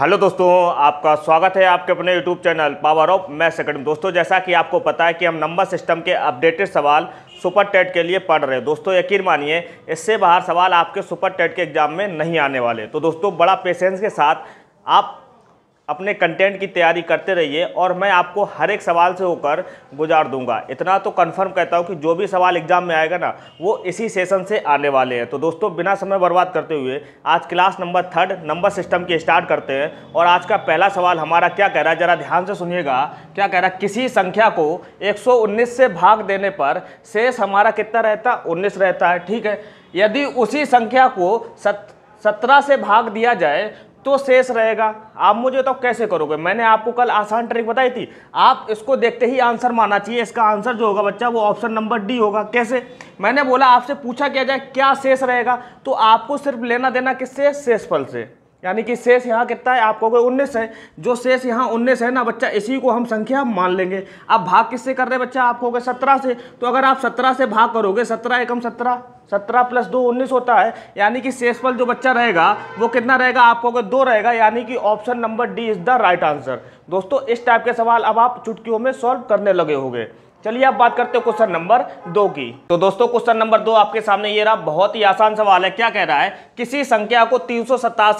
hello दोस्तों आपका स्वागत है आपके अपने YouTube channel power of maths academy दोस्तों जैसा कि आपको पता है कि हम नंबर सिस्टम के अपडेटेड सवाल सुपर टेट के लिए पढ़ रहे हैं दोस्तों यकीन मानिए इससे बाहर सवाल आपके सुपर टेट के एग्जाम में नहीं आने वाले तो दोस्तों बड़ा पेशेंस के साथ आप अपने कंटेंट की तैयारी करते रहिए और मैं आपको हर एक सवाल से होकर गुजार दूंगा इतना तो कंफर्म कहता हूँ कि जो भी सवाल एग्जाम में आएगा ना वो इसी सेशन से आने वाले हैं तो दोस्तों बिना समय बर्बाद करते हुए आज class number third number system की स्टार्ट करते हैं और आज का पहला सवाल हमारा क्या कह रहा है ज़रा ध्यान से सुनिएगा क्या कह रहा है किसी संख्या को एक से भाग देने पर शेष हमारा कितना रहता उन्नीस रहता है ठीक है यदि उसी संख्या को सत्रह से भाग दिया जाए तो शेष रहेगा आप मुझे बताओ तो कैसे करोगे मैंने आपको कल आसान ट्रिक बताई थी आप इसको देखते ही आंसर माना चाहिए इसका आंसर जो होगा बच्चा वो ऑप्शन नंबर डी होगा कैसे मैंने बोला आपसे पूछा किया जाए क्या शेष रहेगा तो आपको सिर्फ लेना देना किससे शेषफल से यानी कि शेष यहाँ कितना है आपको कोई उन्नीस है जो शेष यहाँ उन्नीस है ना बच्चा इसी को हम संख्या मान लेंगे अब भाग किससे कर रहे बच्चा आपको हो सत्रह से तो अगर आप सत्रह से भाग करोगे सत्रह एकम सत्रह सत्रह प्लस दो उन्नीस होता है यानी कि शेषफल जो बच्चा रहेगा वो कितना रहेगा आपको अगर दो रहेगा यानी कि option number D is the right answer दोस्तों इस टाइप के सवाल अब आप चुटकियों में सॉल्व करने लगे होंगे चलिए अब बात करते हो क्वेश्चन नंबर दो की तो दोस्तों क्वेश्चन नंबर दो आपके सामने ये रहा बहुत ही आसान सवाल है क्या कह रहा है किसी संख्या को तीन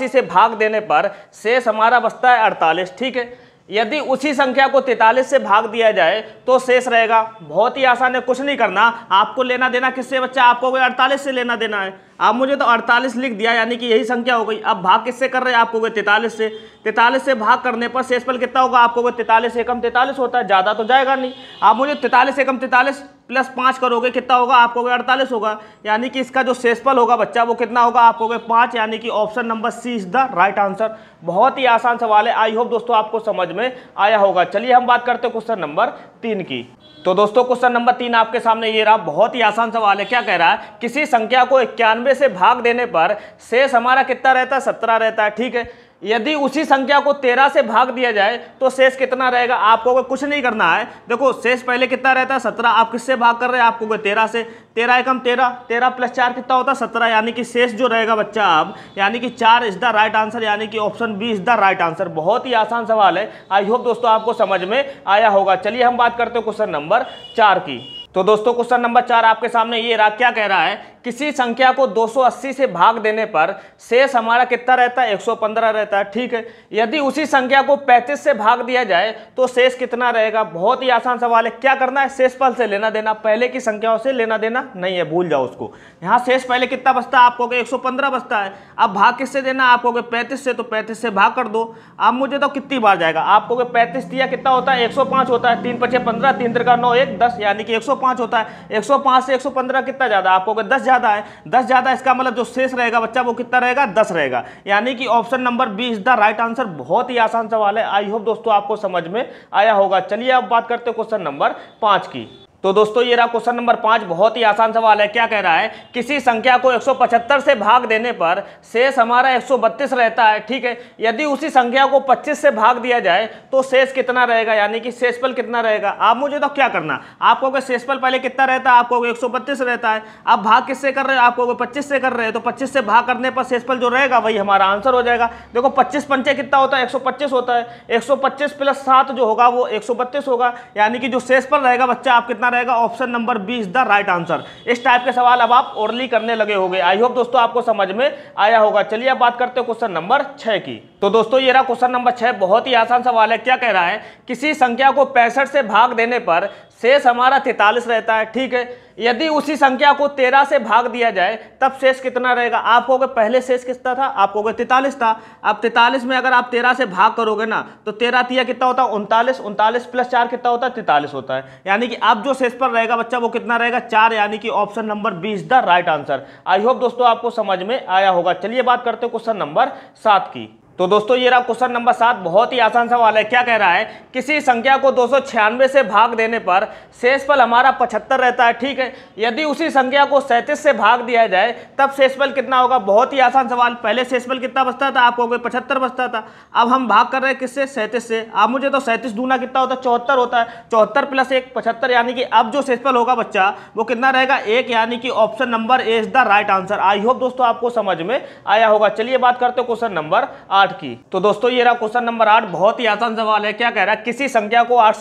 से भाग देने पर शेष हमारा बचता है अड़तालीस ठीक है यदि उसी संख्या को तैतालीस से भाग दिया जाए तो शेष रहेगा बहुत ही आसान है कुछ नहीं करना आपको लेना देना किससे बच्चा आपको अड़तालीस से लेना देना है आप मुझे तो 48 लिख दिया यानी कि यही संख्या हो गई अब भाग किससे कर रहे हैं आपको तैतालीस से तैतालीस से भाग करने पर शेषफल कितना होगा आपको तैतालीस एकम तैतालीस होता है ज़्यादा तो जाएगा नहीं आप मुझे तैतालीस एकम तैतालीस प्लस पाँच करोगे कितना होगा आपको गए अड़तालीस होगा यानी कि इसका जो शेषफल होगा बच्चा वो कितना होगा आपको गए पाँच यानी कि option number C is the right answer बहुत ही आसान सवाल है आई होप दोस्तों आपको समझ में आया होगा चलिए हम बात करते हैं क्वेश्चन नंबर तीन की तो दोस्तों क्वेश्चन नंबर तीन आपके सामने ये रहा बहुत ही आसान सवाल है क्या कह रहा है किसी संख्या को इक्यानवे से भाग देने पर शेष हमारा कितना रहता है सत्रह रहता है ठीक है यदि उसी संख्या को तेरह से भाग दिया जाए तो शेष कितना रहेगा आपको अगर कुछ नहीं करना है देखो शेष पहले कितना रहता है सत्रह आप किससे भाग कर रहे हैं आपको तेरह से तेरह एकम तेरह तेरह प्लस चार कितना होता है सत्रह यानी कि शेष जो रहेगा बच्चा अब यानी कि चार इज द राइट आंसर यानी कि option B is the right answer बहुत ही आसान सवाल है आई होप दोस्तों आपको समझ में आया होगा चलिए हम बात करते हैं क्वेश्चन नंबर चार की तो दोस्तों क्वेश्चन नंबर चार आपके सामने ये रहा क्या कह रहा है किसी संख्या को 280 से भाग देने पर शेष हमारा कितना रहता है 115 रहता है ठीक है यदि उसी संख्या को 35 से भाग दिया जाए तो शेष कितना रहेगा बहुत ही आसान सवाल है क्या करना है शेष पल से लेना देना पहले की संख्याओं से लेना देना नहीं है भूल जाओ उसको यहाँ शेष पहले कितना बचता है आपको एक बचता है अब भाग किससे देना आपको पैंतीस से तो पैंतीस से भाग कर दो अब मुझे तो कितनी बार जाएगा आपको पैंतीस दिया कितना होता है एक होता है तीन पचे पंद्रह तीन तिरका नौ एक दस यानी कि एक होता है एक से एक कितना ज़्यादा आपको दस ज़्यादा है दस ज़्यादा इसका मतलब जो शेष रहेगा बच्चा वो कितना रहेगा दस रहेगा यानी कि option number B is the right answer बहुत ही आसान सवाल है आई होप दोस्तों आपको समझ में आया होगा चलिए अब बात करते हैं क्वेश्चन नंबर पांच की तो दोस्तों ये रहा क्वेश्चन नंबर पाँच बहुत ही आसान सवाल है क्या कह रहा है किसी संख्या को 175 से भाग देने पर शेष हमारा 132 रहता है ठीक है यदि उसी संख्या को 25 से भाग दिया जाए तो शेष कितना रहेगा यानी कि शेषफल कितना रहेगा आप मुझे तो क्या करना आपको अगर शेषफल पहले कितना रहता है आपको एक रहता है आप भाग किससे कर रहे हो आपको अगर पच्चीस से कर रहे हो तो पच्चीस से भाग करने पर शेषफल जो रहेगा वही हमारा आंसर हो जाएगा देखो पच्चीस पंचे कितना होता है एक होता है एक प्लस सात जो होगा वो एक होगा यानी कि जो शेषफल रहेगा बच्चा आप कितना रहेगा option number B is the right answer इस टाइप के सवाल अब आप ओरली करने लगे होंगे आई होप दोस्तों आपको समझ में आया होगा चलिए अब बात करते हैं क्वेश्चन नंबर छह की तो दोस्तों ये रहा क्वेश्चन नंबर छह बहुत ही आसान सवाल है क्या कह रहा है किसी संख्या को पैंसठ से भाग देने पर शेष हमारा तैतालीस रहता है ठीक है यदि उसी संख्या को तेरह से भाग दिया जाए तब शेष कितना रहेगा आप कहोगे पहले शेष कितना था आप कहोगे तैतालीस था अब तैतालीस में अगर आप तेरह से भाग करोगे ना तो तेरह तिया कितना होता है उनतालीस उनतालीस प्लस चार कितना होता है तैतालीस होता है यानी कि आप जो शेष पर रहेगा बच्चा वो कितना रहेगा चार यानी कि option number B is the right answer I hope दोस्तों आपको समझ में आया होगा चलिए बात करते हैं क्वेश्चन नंबर सात की तो दोस्तों ये रहा क्वेश्चन नंबर सात बहुत ही आसान सवाल है क्या कह रहा है किसी संख्या को दो से भाग देने पर शेषफल हमारा पचहत्तर रहता है ठीक है यदि उसी संख्या को सैंतीस से भाग दिया जाए तब शेषफल कितना होगा बहुत ही आसान सवाल पहले शेषफल कितना बचता था आपको कोई पचहत्तर बचता था अब हम भाग कर रहे हैं किससे सैंतीस से आप मुझे तो सैंतीस दूना कितना होता है चौहत्तर होता है चौहत्तर प्लस एक पचहत्तर यानी कि अब जो शेषफल होगा बच्चा वो कितना रहेगा एक यानी कि option number A is the right answer I hope दोस्तों आपको समझ में आया होगा चलिए बात करते हो क्वेश्चन नंबर आठ आठ की तो दोस्तों ये रहा क्वेश्चन नंबर आठ बहुत ही आसान सवाल है क्या कह रहा है किसी संख्या को आठ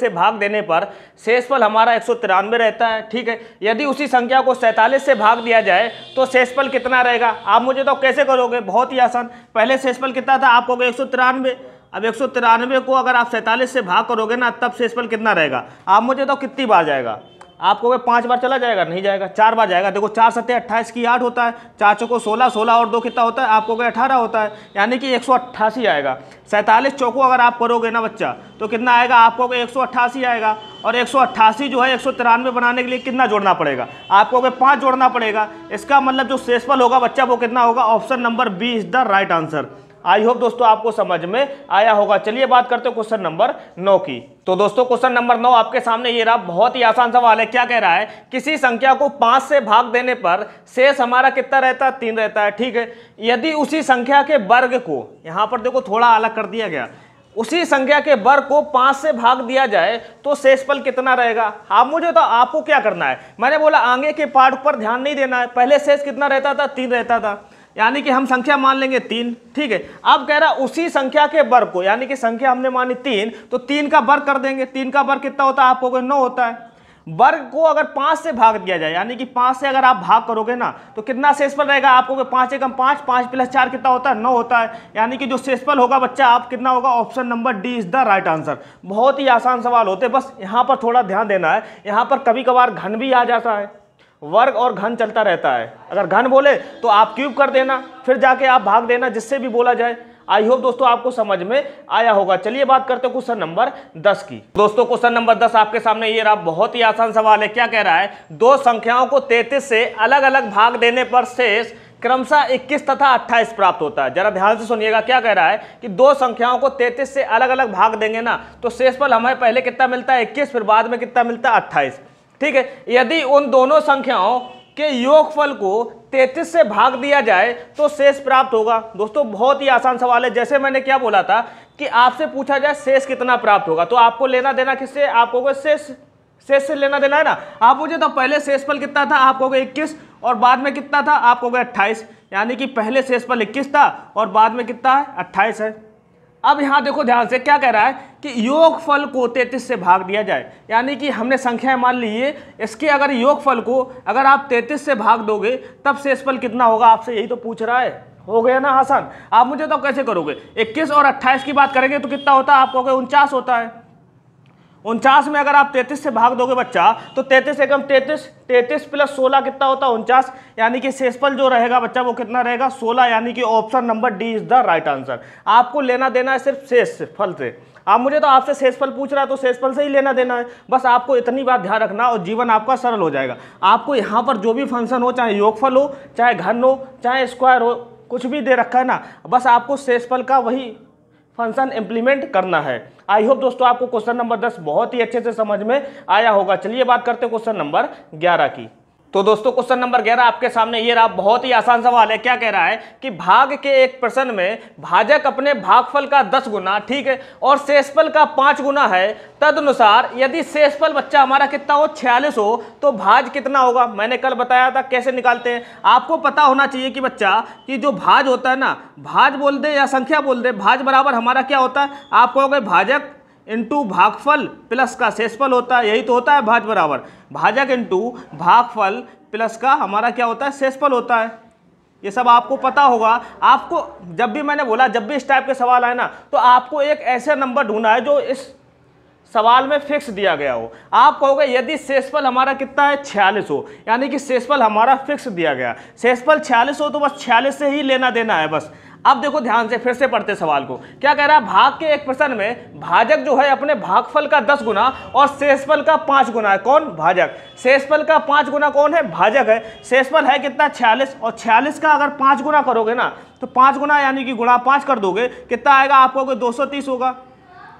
से भाग देने पर शेषफल हमारा एक रहता है ठीक है यदि उसी संख्या को सैंतालीस से भाग दिया जाए तो शेषफल कितना रहेगा आप मुझे तो कैसे करोगे बहुत ही आसान पहले शेषफल कितना था आप कहोगे एक सौ तिरानवे अब एक सौ तिरानवे को अगर आप सैंतालीस से भाग करोगे ना तब शेषफल कितना रहेगा आप मुझे तो कितनी बार जाएगा आपको अगर पाँच बार चला जाएगा नहीं जाएगा चार बार जाएगा देखो चार सत्य अट्ठाईस की आठ होता है चार चौको सोलह सोलह और दो कितना होता है आपको अगर अठारह होता है यानी कि एक सौ अट्ठासी आएगा सैंतालीस चौको अगर आप करोगे ना बच्चा तो कितना आएगा आपको अगर एक सौ अट्ठासी आएगा और एक सौ अट्ठासी जो है एक सौ तिरानवे बनाने के लिए कितना जोड़ना पड़ेगा आपको अगर पाँच जोड़ना पड़ेगा इसका मतलब जो सेसफल होगा बच्चा वो कितना होगा option number B is the right answer I hope दोस्तों आपको समझ में आया होगा चलिए बात करते हैं क्वेश्चन नंबर नौ की तो दोस्तों क्वेश्चन नंबर नौ आपके सामने ये रहा बहुत ही आसान सवाल है क्या कह रहा है किसी संख्या को पांच से भाग देने पर शेष हमारा कितना रहता है तीन रहता है ठीक है यदि उसी संख्या के वर्ग को यहां पर देखो थोड़ा अलग कर दिया गया उसी संख्या के वर्ग को पांच से भाग दिया जाए तो शेषफल कितना रहेगा आप मुझे तो आपको क्या करना है मैंने बोला आगे के पार्ट पर ध्यान नहीं देना है पहले शेष कितना रहता था तीन रहता था यानी कि हम संख्या मान लेंगे तीन ठीक है अब कह रहा उसी संख्या के वर्ग को यानी कि संख्या हमने मानी तीन तो तीन का वर्ग कर देंगे तीन का वर्ग कितना होता है आपको नौ होता है वर्ग को अगर पाँच से भाग दिया जाए यानी कि पाँच से अगर आप भाग करोगे ना तो कितना शेषफल रहेगा आपको पाँच एकम पाँच पाँच प्लस चार कितना होता है नौ होता है यानी कि जो शेषफल होगा बच्चा आप कितना होगा option number D is the right answer बहुत ही आसान सवाल होते हैं बस यहाँ पर थोड़ा ध्यान देना है यहाँ पर कभी कभार घन भी आ जाता है वर्ग और घन चलता रहता है अगर घन बोले तो आप क्यूब कर देना फिर जाके आप भाग देना जिससे भी बोला जाए आई होप दोस्तों आपको समझ में आया होगा चलिए बात करते हैं क्वेश्चन नंबर दस की दोस्तों क्वेश्चन नंबर दस आपके सामने ये रहा बहुत ही आसान सवाल है क्या कह रहा है दो संख्याओं को तैतीस से अलग अलग भाग देने पर शेष क्रमशः 21 तथा 28 प्राप्त होता है जरा ध्यान से सुनिएगा क्या कह रहा है कि दो संख्याओं को 33 से अलग अलग भाग देंगे ना तो शेषफल हमें पहले कितना मिलता है 21 फिर बाद में कितना मिलता है ठीक है यदि उन दोनों संख्याओं के योगफल को 33 से भाग दिया जाए तो शेष प्राप्त होगा दोस्तों बहुत ही आसान सवाल है जैसे मैंने क्या बोला था कि आपसे पूछा जाए शेष कितना प्राप्त होगा तो आपको लेना देना किससे आपको शेष शेष से लेना देना है ना आप मुझे तो पहले शेष फल कितना था आपको इक्कीस और बाद में कितना था आपको अट्ठाईस यानी कि पहले शेष फल इक्कीस था और बाद में कितना है अट्ठाईस है अब यहाँ देखो ध्यान से क्या कह रहा है कि योग फल को तैतीस से भाग दिया जाए यानी कि हमने संख्याएं मान ली है इसके अगर योग फल को अगर आप तैतीस से भाग दोगे तब शेषफल कितना होगा आपसे यही तो पूछ रहा है हो गया ना आसान आप मुझे तो कैसे करोगे 21 और 28 की बात करेंगे तो कितना होता है आप कहोगे उनचास होता है उनचास में अगर आप तैतीस से भाग दोगे बच्चा तो तैतीस एकम तैतीस तैतीस प्लस सोलह कितना होता है उनचास यानी कि सेसपल जो रहेगा बच्चा वो कितना रहेगा सोलह यानी कि option number D is the right answer आपको लेना देना है सिर्फ फल से आप मुझे तो आपसे सेसफल पूछ रहा है तो फल से ही लेना देना है बस आपको इतनी बात ध्यान रखना और जीवन आपका सरल हो जाएगा आपको यहाँ पर जो भी फंक्शन हो चाहे योगफल हो चाहे घन हो चाहे स्क्वायर हो कुछ भी दे रखा है ना बस आपको शेषफल का वही फंक्शन इंप्लीमेंट करना है आई होप दोस्तों आपको क्वेश्चन नंबर दस बहुत ही अच्छे से समझ में आया होगा चलिए बात करते हैं क्वेश्चन नंबर ग्यारह की तो दोस्तों क्वेश्चन नंबर ग्यारह आपके सामने ये रहा बहुत ही आसान सवाल है क्या कह रहा है कि भाग के एक प्रश्न में भाजक अपने भागफल का दस गुना ठीक है और शेषफल का पाँच गुना है तदनुसार यदि शेषफल बच्चा हमारा कितना हो छियालीस हो तो भाज कितना होगा मैंने कल बताया था कैसे निकालते हैं आपको पता होना चाहिए कि बच्चा कि जो भाज होता है ना भाज बोल दे या संख्या बोल दे भाज बराबर हमारा क्या होता है आप कहोगे भाजक इंटू भागफल प्लस का शेषफल होता है यही तो होता है भाज बराबर भाजक इंटू भागफल प्लस का हमारा क्या होता है शेषफल होता है ये सब आपको पता होगा आपको जब भी मैंने बोला जब भी इस टाइप के सवाल आए ना तो आपको एक ऐसे नंबर ढूंढना है जो इस सवाल में फिक्स दिया गया हो आप कहोगे यदि शेषफल हमारा कितना है छियालीस हो यानी कि शेषफल हमारा फिक्स दिया गया शेषफल छियालीस हो तो बस छियालीस से ही लेना देना है बस अब देखो ध्यान से फिर से पढ़ते सवाल को क्या कह रहा है भाग के एक प्रश्न में भाजक जो है अपने भागफल का दस गुना और शेषफल का पांच गुना है कौन भाजक शेषफल का पांच गुना कौन है भाजक है शेषफल है कितना छियालीस और छियालीस का अगर पांच गुना करोगे ना तो पांच गुना यानी कि गुणा पांच कर दोगे कितना आएगा आपको सौ दो होगा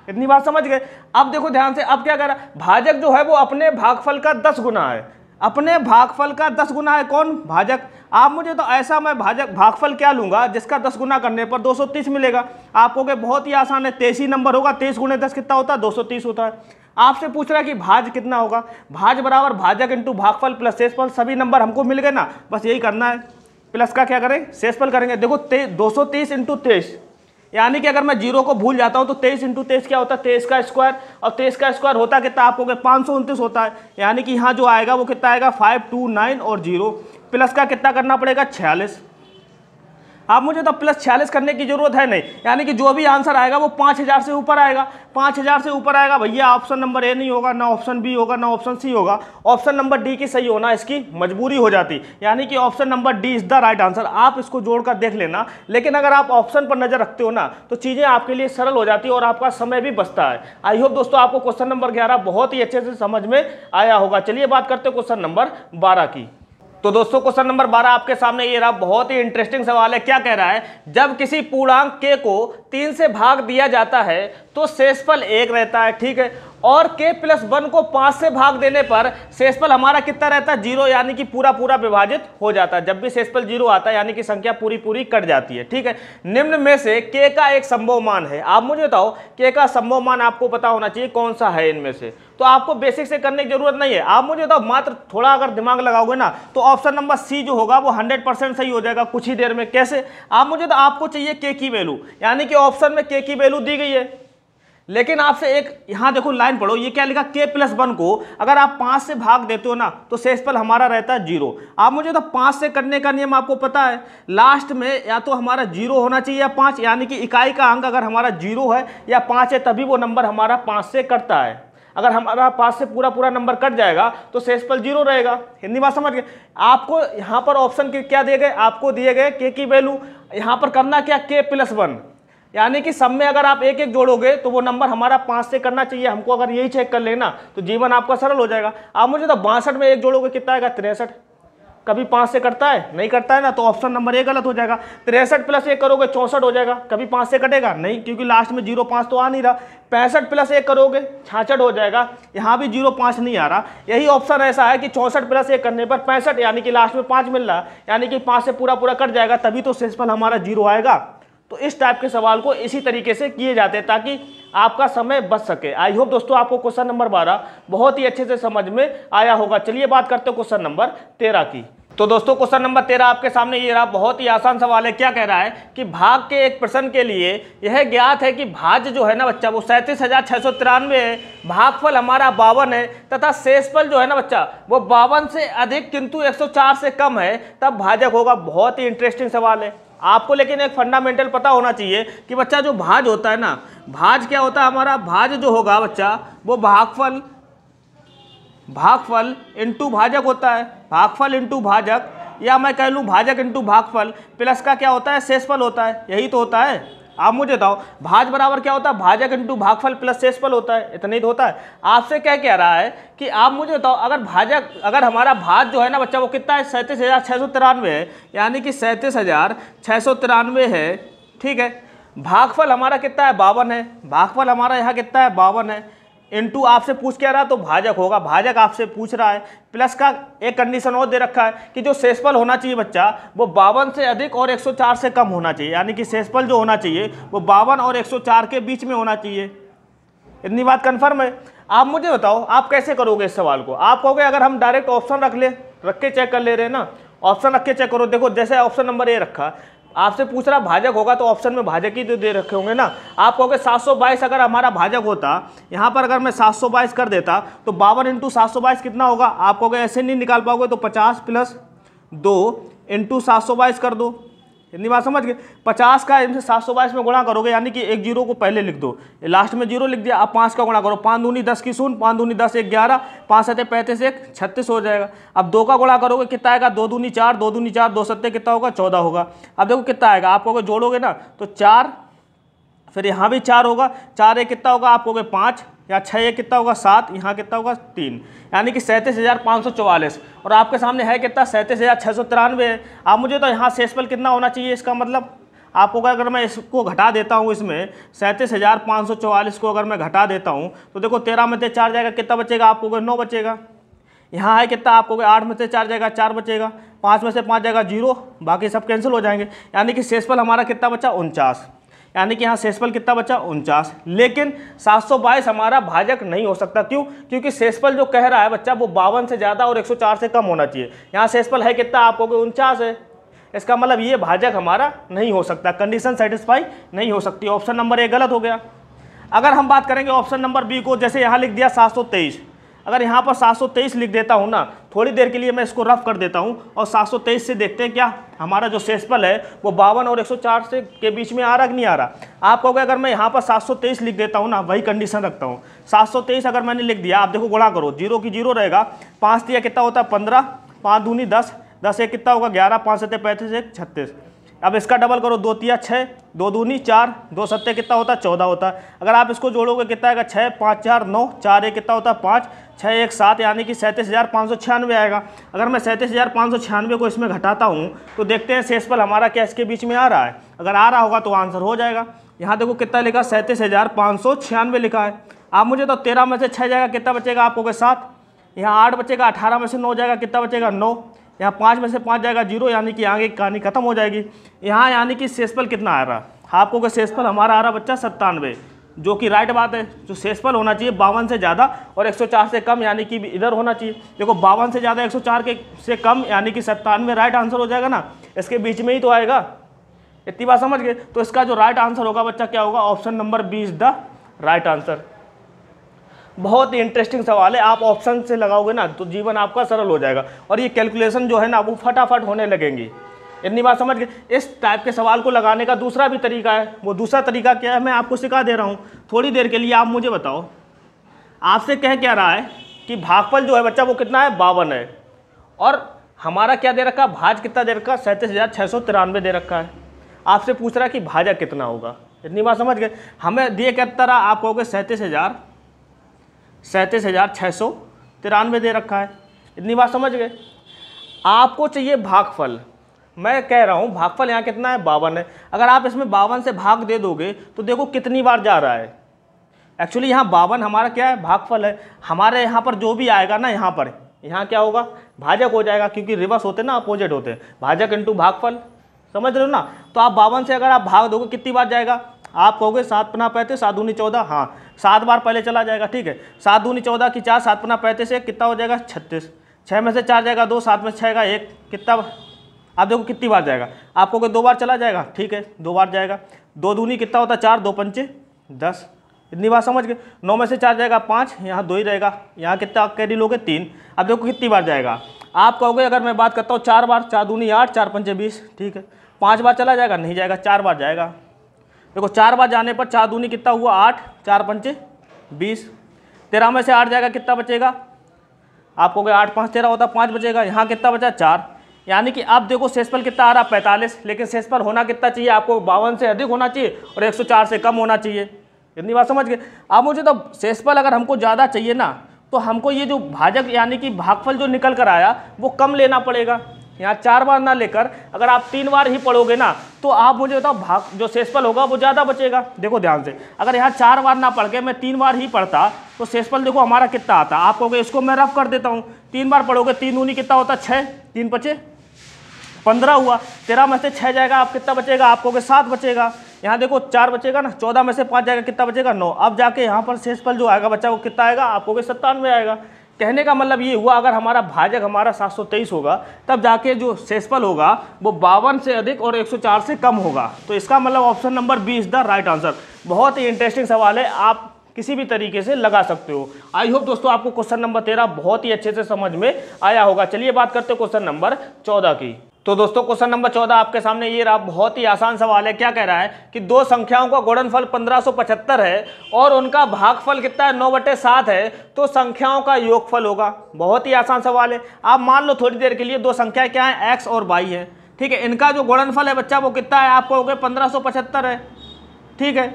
इतनी बात समझ गए अब देखो ध्यान से अब क्या कह रहा है भाजक जो है वो अपने भागफल का दस गुना है अपने भागफल का दस गुना है कौन भाजक आप मुझे तो ऐसा मैं भाजक भागफल क्या लूंगा जिसका दस गुना करने पर 230 मिलेगा आपको के बहुत ही आसान है तेईस ही नंबर होगा तेईस गुणे दस कितना होता है 230 होता है आपसे पूछ रहा है कि भाज कितना होगा भाज बराबर भाजक इंटू भागफल प्लस शेषफल सभी नंबर हमको मिल गए ना बस यही करना है प्लस का क्या करें शेषफल करेंगे देखो दो सौ तीस इंटू तेईस यानी कि अगर मैं जीरो को भूल जाता हूँ तो तेईस इंटू तेईस क्या होता है तेईस का स्क्वायर और तेईस का स्क्वायर होता कितना आपको पाँच सौ उनतीस होता है यानी कि यहाँ जो आएगा वो कितना आएगा फाइव टू नाइन और जीरो प्लस का कितना करना पड़ेगा छियालीस आप मुझे तो प्लस छियालीस करने की जरूरत है नहीं यानी कि जो भी आंसर आएगा वो पाँच हज़ार से ऊपर आएगा पाँच हज़ार से ऊपर आएगा भैया ऑप्शन नंबर ए नहीं होगा ना ऑप्शन बी होगा ना ऑप्शन सी होगा ऑप्शन नंबर डी की सही होना इसकी मजबूरी हो जाती यानी कि option number D is the right answer आप इसको जोड़कर देख लेना लेकिन अगर आप ऑप्शन पर नज़र रखते हो ना तो चीज़ें आपके लिए सरल हो जाती है और आपका समय भी बचता है आई होप दोस्तों आपको क्वेश्चन नंबर ग्यारह बहुत ही अच्छे से समझ में आया होगा चलिए बात करते हैं क्वेश्चन नंबर बारह की तो दोस्तों क्वेश्चन नंबर 12 आपके सामने ये रहा बहुत ही इंटरेस्टिंग सवाल है क्या कह रहा है जब किसी पूर्णांक के को तीन से भाग दिया जाता है तो शेषफल एक रहता है ठीक है और के प्लस वन को पाँच से भाग देने पर शेषफल हमारा कितना रहता है जीरो यानी कि पूरा पूरा विभाजित हो जाता है जब भी शेषफल जीरो आता है यानी कि संख्या पूरी पूरी कट जाती है ठीक है निम्न में से के का एक संभव मान है आप मुझे बताओ के का संभव मान आपको पता होना चाहिए कौन सा है इनमें से तो आपको बेसिक से करने की जरूरत नहीं है आप मुझे बताओ मात्र थोड़ा अगर दिमाग लगाओगे ना तो ऑप्शन नंबर सी जो होगा वो हंड्रेड परसेंट सही हो जाएगा कुछ ही देर में कैसे आप मुझे तो आपको चाहिए के की वैल्यू यानी कि ऑप्शन में के की वैल्यू दी गई है लेकिन आपसे एक यहाँ देखो लाइन पढ़ो ये क्या लिखा के प्लस वन को अगर आप पाँच से भाग देते हो ना तो सेसपल हमारा रहता है जीरो आप मुझे तो पाँच से करने का नियम आपको पता है लास्ट में या तो हमारा जीरो होना चाहिए या पाँच यानी कि इकाई का अंक अगर हमारा जीरो है या पाँच है तभी वो नंबर हमारा पाँच से करता है अगर हमारा पास से पूरा पूरा नंबर कट जाएगा तो सेसपल जीरो रहेगा हिंदी बात समझ गए आपको यहाँ पर ऑप्शन क्या दिए गए आपको दिए गए के की वैल्यू यहाँ पर करना क्या के प्लस वन यानी कि सब में अगर आप एक एक जोड़ोगे तो वो नंबर हमारा पाँच से करना चाहिए हमको अगर यही चेक कर लेना तो जीवन आपका सरल हो जाएगा आप मुझे तो बासठ में एक जोड़ोगे कितना आएगा तिरसठ कभी पाँच से कटता है नहीं कटता है ना तो ऑप्शन नंबर ए गलत हो जाएगा तिरसठ प्लस एक करोगे चौंसठ हो जाएगा कभी पाँच से कटेगा नहीं क्योंकि लास्ट में जीरो पाँच तो आ नहीं रहा पैंसठ प्लस एक करोगे छाछठ हो जाएगा यहाँ भी जीरो पाँच नहीं आ रहा यही ऑप्शन ऐसा है कि चौंसठ प्लस एक करने पर पैंसठ यानी कि लास्ट में पाँच मिल रहा यानी कि पाँच से पूरा पूरा कट जाएगा तभी तो शेषफल हमारा जीरो आएगा तो इस टाइप के सवाल को इसी तरीके से किए जाते हैं ताकि आपका समय बच सके आई होप दोस्तों आपको क्वेश्चन नंबर बारह बहुत ही अच्छे से समझ में आया होगा चलिए बात करते हैं क्वेश्चन नंबर तेरह की तो दोस्तों क्वेश्चन नंबर तेरह आपके सामने ये रहा बहुत ही आसान सवाल है क्या कह रहा है कि भाग के एक प्रश्न के लिए यह ज्ञात है कि भाज जो है ना बच्चा वो सैंतीस हजार छः सौ तिरानवे है भागफल हमारा बावन है तथा शेषफल जो है ना बच्चा वो बावन से अधिक किंतु 104 से कम है तब भाजक होगा बहुत ही इंटरेस्टिंग सवाल है आपको लेकिन एक फंडामेंटल पता होना चाहिए कि बच्चा जो भाज होता है ना भाज क्या होता है हमारा भाज जो होगा बच्चा वो भागफल भागफल इंटू भाजक होता है भागफल इंटू भाजक या मैं कह लूँ भाजक इंटू भागफल प्लस का क्या होता है शेषफल होता है यही तो होता है आप मुझे बताओ भाज बराबर क्या होता है भाजक इंटू भागफल प्लस शेषफल होता है इतना ही तो होता है आपसे क्या कह रहा है कि आप मुझे बताओ अगर भाजक अगर हमारा भाज जो है ना बच्चा वो कितना है सैंतीस हज़ार छः सौ तिरानवे है यानी कि सैंतीस हज़ार छः सौ तिरानवे है ठीक है भागफल हमारा कितना है बावन है भागफल हमारा यहाँ कितना है बावन है इनटू आपसे पूछ क्या रहा तो भाजक होगा भाजक आपसे पूछ रहा है प्लस का एक कंडीशन और दे रखा है कि जो सेसफल होना चाहिए बच्चा वो बावन से अधिक और 104 से कम होना चाहिए यानी कि सेसफल जो होना चाहिए वो बावन और 104 के बीच में होना चाहिए इतनी बात कन्फर्म है आप मुझे बताओ आप कैसे करोगे इस सवाल को आप कहोगे अगर हम डायरेक्ट ऑप्शन रख ले रख के चेक कर ले रहे हैं ना ऑप्शन रख के चेक करो देखो जैसे ऑप्शन नंबर ए रखा आपसे पूछ रहा भाजक होगा तो ऑप्शन में भाजक ही तो दे रखे होंगे ना आप कहोगे 722 अगर हमारा भाजक होता यहाँ पर अगर मैं 722 कर देता तो बावन इंटू सात कितना होगा आप कहोगे ऐसे नहीं निकाल पाओगे तो 50 प्लस दो इंटू सात कर दो हिंदी बात समझ गए पचास का इनसे सात सौ बाईस में गुणा करोगे यानी कि एक जीरो को पहले लिख दो लास्ट में जीरो लिख दिया अब पाँच का गुणा करो पाँच दूनी दस की शून्य पाँच दूनी दस एक ग्यारह पाँच सत्य पैंतीस एक छत्तीस हो जाएगा अब दो का गुणा करोगे कितना आएगा दो दूनी चार दो दूनी चार दो सत्य कितना होगा चौदह होगा अब देखो कितना आएगा आप कहोगे जोड़ोगे ना तो चार फिर यहाँ भी चार होगा चार एक कितना होगा आप कहोगे पाँच यहाँ छः ये कितना होगा सात यहाँ कितना होगा तीन यानी कि सैंतीस हज़ार पाँच सौ चौवालीस और आपके सामने है कितना सैंतीस हज़ार छः सौ तिरानवे है आप मुझे तो यहाँ सेसपल कितना होना चाहिए इसका मतलब आपको अगर मैं इसको घटा देता हूँ इसमें सैंतीस हज़ार पाँच सौ चौवालीस को अगर मैं घटा देता हूँ तो देखो तेरह में से चार जाएगा कितना बचेगा आपको नौ बचेगा यहाँ है कितना आपको आठ में से चार जाएगा चार बचेगा पाँच में से पाँच जाएगा जीरो बाकी सब कैंसिल हो जाएंगे यानी कि सेसफल हमारा कितना बचा उनचास यानी कि यहाँ सेसफल कितना बचा उनचास लेकिन 722 हमारा भाजक नहीं हो सकता क्यों क्योंकि सेसफल जो कह रहा है बच्चा वो बावन से ज़्यादा और 104 से कम होना चाहिए यहाँ सेसफल है कितना आपको उनचास है इसका मतलब ये भाजक हमारा नहीं हो सकता कंडीशन सेटिस्फाई नहीं हो सकती ऑप्शन नंबर ए गलत हो गया अगर हम बात करेंगे ऑप्शन नंबर बी को जैसे यहाँ लिख दिया सात अगर यहाँ पर 723 लिख देता हूँ ना थोड़ी देर के लिए मैं इसको रफ कर देता हूँ और 723 से देखते हैं क्या हमारा जो सेसपल है वो बावन और 104 से के बीच में आ रहा कि नहीं आ रहा आप कहोगे अगर मैं यहाँ पर 723 लिख देता हूँ ना वही कंडीशन रखता हूँ 723 अगर मैंने लिख दिया आप देखो गुणा करो जीरो की जीरो रहेगा पाँच दिया कितना होता है पंद्रह पाँच दूनी दस दस एक कितना होगा ग्यारह पाँच सत्तर पैंतीस एक छत्तीस अब इसका डबल करो दो तिया छः दो दूनी चार दो सत्तर कितना होता है चौदह होता है अगर आप इसको जोड़ोगे कितना आएगा छः पाँच चार नौ चार एक कितना होता है पाँच छः एक सात यानी कि सैंतीस हज़ार पाँच सौ छियानवे आएगा अगर मैं सैंतीस हज़ार पाँच सौ छियानवे को इसमें घटाता हूँ तो देखते हैं सेसपल हमारा क्या इसके बीच में आ रहा है अगर आ रहा होगा तो आंसर हो जाएगा यहाँ देखो कितना लिखा सैंतीस हज़ार पाँच सौ छियानवे लिखा है आप मुझे तो तेरह में से छः जाएगा कितना बचेगा आपको गए सात यहाँ आठ बचेगा अठारह में से नौ जाएगा कितना बचेगा नौ यहाँ पाँच में से पाँच जाएगा जीरो यानी कि आगे कहानी खत्म हो जाएगी यहाँ यानी कि सेसपल कितना आ रहा है आपको सेसपल हमारा आ रहा बच्चा सत्तानवे जो कि राइट बात है जो सेसफल होना चाहिए बावन से ज़्यादा और 104 से कम यानी कि इधर होना चाहिए देखो बावन से ज़्यादा 104 के से कम यानी कि सत्तानवे राइट आंसर हो जाएगा ना इसके बीच में ही तो आएगा इतनी बात समझ गए तो इसका जो राइट आंसर होगा बच्चा क्या होगा option number B is the right answer बहुत ही इंटरेस्टिंग सवाल है आप ऑप्शन से लगाओगे ना तो जीवन आपका सरल हो जाएगा और ये कैलकुलेशन जो है ना वो फटाफट होने लगेंगी इतनी बात समझ गए इस टाइप के सवाल को लगाने का दूसरा भी तरीका है वो दूसरा तरीका क्या है मैं आपको सिखा दे रहा हूँ थोड़ी देर के लिए आप मुझे बताओ आपसे कह क्या रहा है कि भागफल जो है बच्चा वो कितना है बावन है और हमारा क्या दे रखा है भाज कितना दे रखा है सैंतीस हज़ार छः सौ तिरानवे दे रखा है आपसे पूछ रहा है कि भाजा कितना होगा इतनी बात समझ गए हमें दिए क्या तरह आप कहोगे सैंतीस हज़ार सैंतीस हज़ार छः सौ तिरानवे दे रखा है इतनी बात समझ गए आपको चाहिए भागफल मैं कह रहा हूँ भागफल यहाँ कितना है बावन है अगर आप इसमें बावन से भाग दे दोगे तो देखो कितनी बार जा रहा है एक्चुअली यहाँ बावन हमारा क्या है भागफल है हमारे यहाँ पर जो भी आएगा ना यहाँ पर यहाँ क्या होगा भाजक हो जाएगा क्योंकि रिवर्स होते हैं ना अपोजिट होते हैं भाजक इंटू भागफल समझ रहे हो ना तो आप बावन से अगर आप भाग दोगे कितनी बार जाएगा आप कहोगे सात पना पैंतीस सात दूनी चौदह हाँ सात बार पहले चला जाएगा ठीक है सात दूनी चौदह की चार सात पना पैंतीस एक कितना हो जाएगा छत्तीस छः में से चार जाएगा दो सात में छः का एक कितना आप देखो कितनी बार जाएगा आपको दो बार चला जाएगा ठीक है दो बार जाएगा दो दूनी कितना होता है चार दो पंचे दस इतनी बात समझ गए नौ में से चार जाएगा पाँच यहाँ दो ही रहेगा यहाँ कितना कैरी लोगे तीन अब देखो कितनी बार जाएगा आप कहोगे अगर मैं बात करता हूँ चार बार चार दूनी आठ चार पंचे बीस ठीक है पाँच बार चला जाएगा नहीं जाएगा चार बार जाएगा देखो चार बार जाने पर चार दूनी कितना हुआ आठ चार पंचे बीस तेरह में से आठ जाएगा कितना बचेगा आप कहोगे आठ पाँच तेरह होता पाँच बचेगा यहाँ कितना बचा चार यानी कि आप देखो सेसपल कितना आ रहा है पैंतालीस लेकिन सेसपल होना कितना चाहिए आपको बावन से अधिक होना चाहिए और 104 से कम होना चाहिए इतनी बात समझ गए आप मुझे तो सेसपल अगर हमको ज़्यादा चाहिए ना तो हमको ये जो भाजक यानी कि भागफल जो निकल कर आया वो कम लेना पड़ेगा यहाँ चार बार ना लेकर अगर आप तीन बार ही पढ़ोगे ना तो आप मुझे बताओ भाग जो सेसफल होगा वो ज़्यादा बचेगा देखो ध्यान से अगर यहाँ चार बार ना पढ़ के मैं तीन बार ही पढ़ता तो सेसपल देखो हमारा कितना आता आप कहोगे इसको मैं रफ कर देता हूँ तीन बार पढ़ोगे तीन ऊनी कितना होता छः तीन पचे पंद्रह हुआ तेरह में से छः जाएगा आप कितना बचेगा आपको के सात बचेगा यहाँ देखो चार बचेगा ना चौदह में से पाँच जाएगा कितना बचेगा नौ अब जाके यहाँ पर शेष जो आएगा बच्चा वो कितना आएगा आपको के सत्तानवे आएगा कहने का मतलब ये हुआ अगर हमारा भाजक हमारा 723 होगा तब जाके जो शेषफल होगा वो बावन से अधिक और 104 से कम होगा तो इसका मतलब option number B is the right answer बहुत ही इंटरेस्टिंग सवाल है आप किसी भी तरीके से लगा सकते हो आई होप दोस्तों आपको क्वेश्चन नंबर तेरह बहुत ही अच्छे से समझ में आया होगा चलिए बात करते हैं क्वेश्चन नंबर चौदह की तो दोस्तों क्वेश्चन नंबर चौदह आपके सामने ये रहा बहुत ही आसान सवाल है क्या कह रहा है कि दो संख्याओं का गुणनफल 1575 है और उनका भागफल कितना है नौ बटे सात है तो संख्याओं का योगफल होगा बहुत ही आसान सवाल है आप मान लो थोड़ी देर के लिए दो संख्या क्या है एक्स और बाई है ठीक है इनका जो गुणनफल है बच्चा वो कितना है आप कहोगे पंद्रह है ठीक है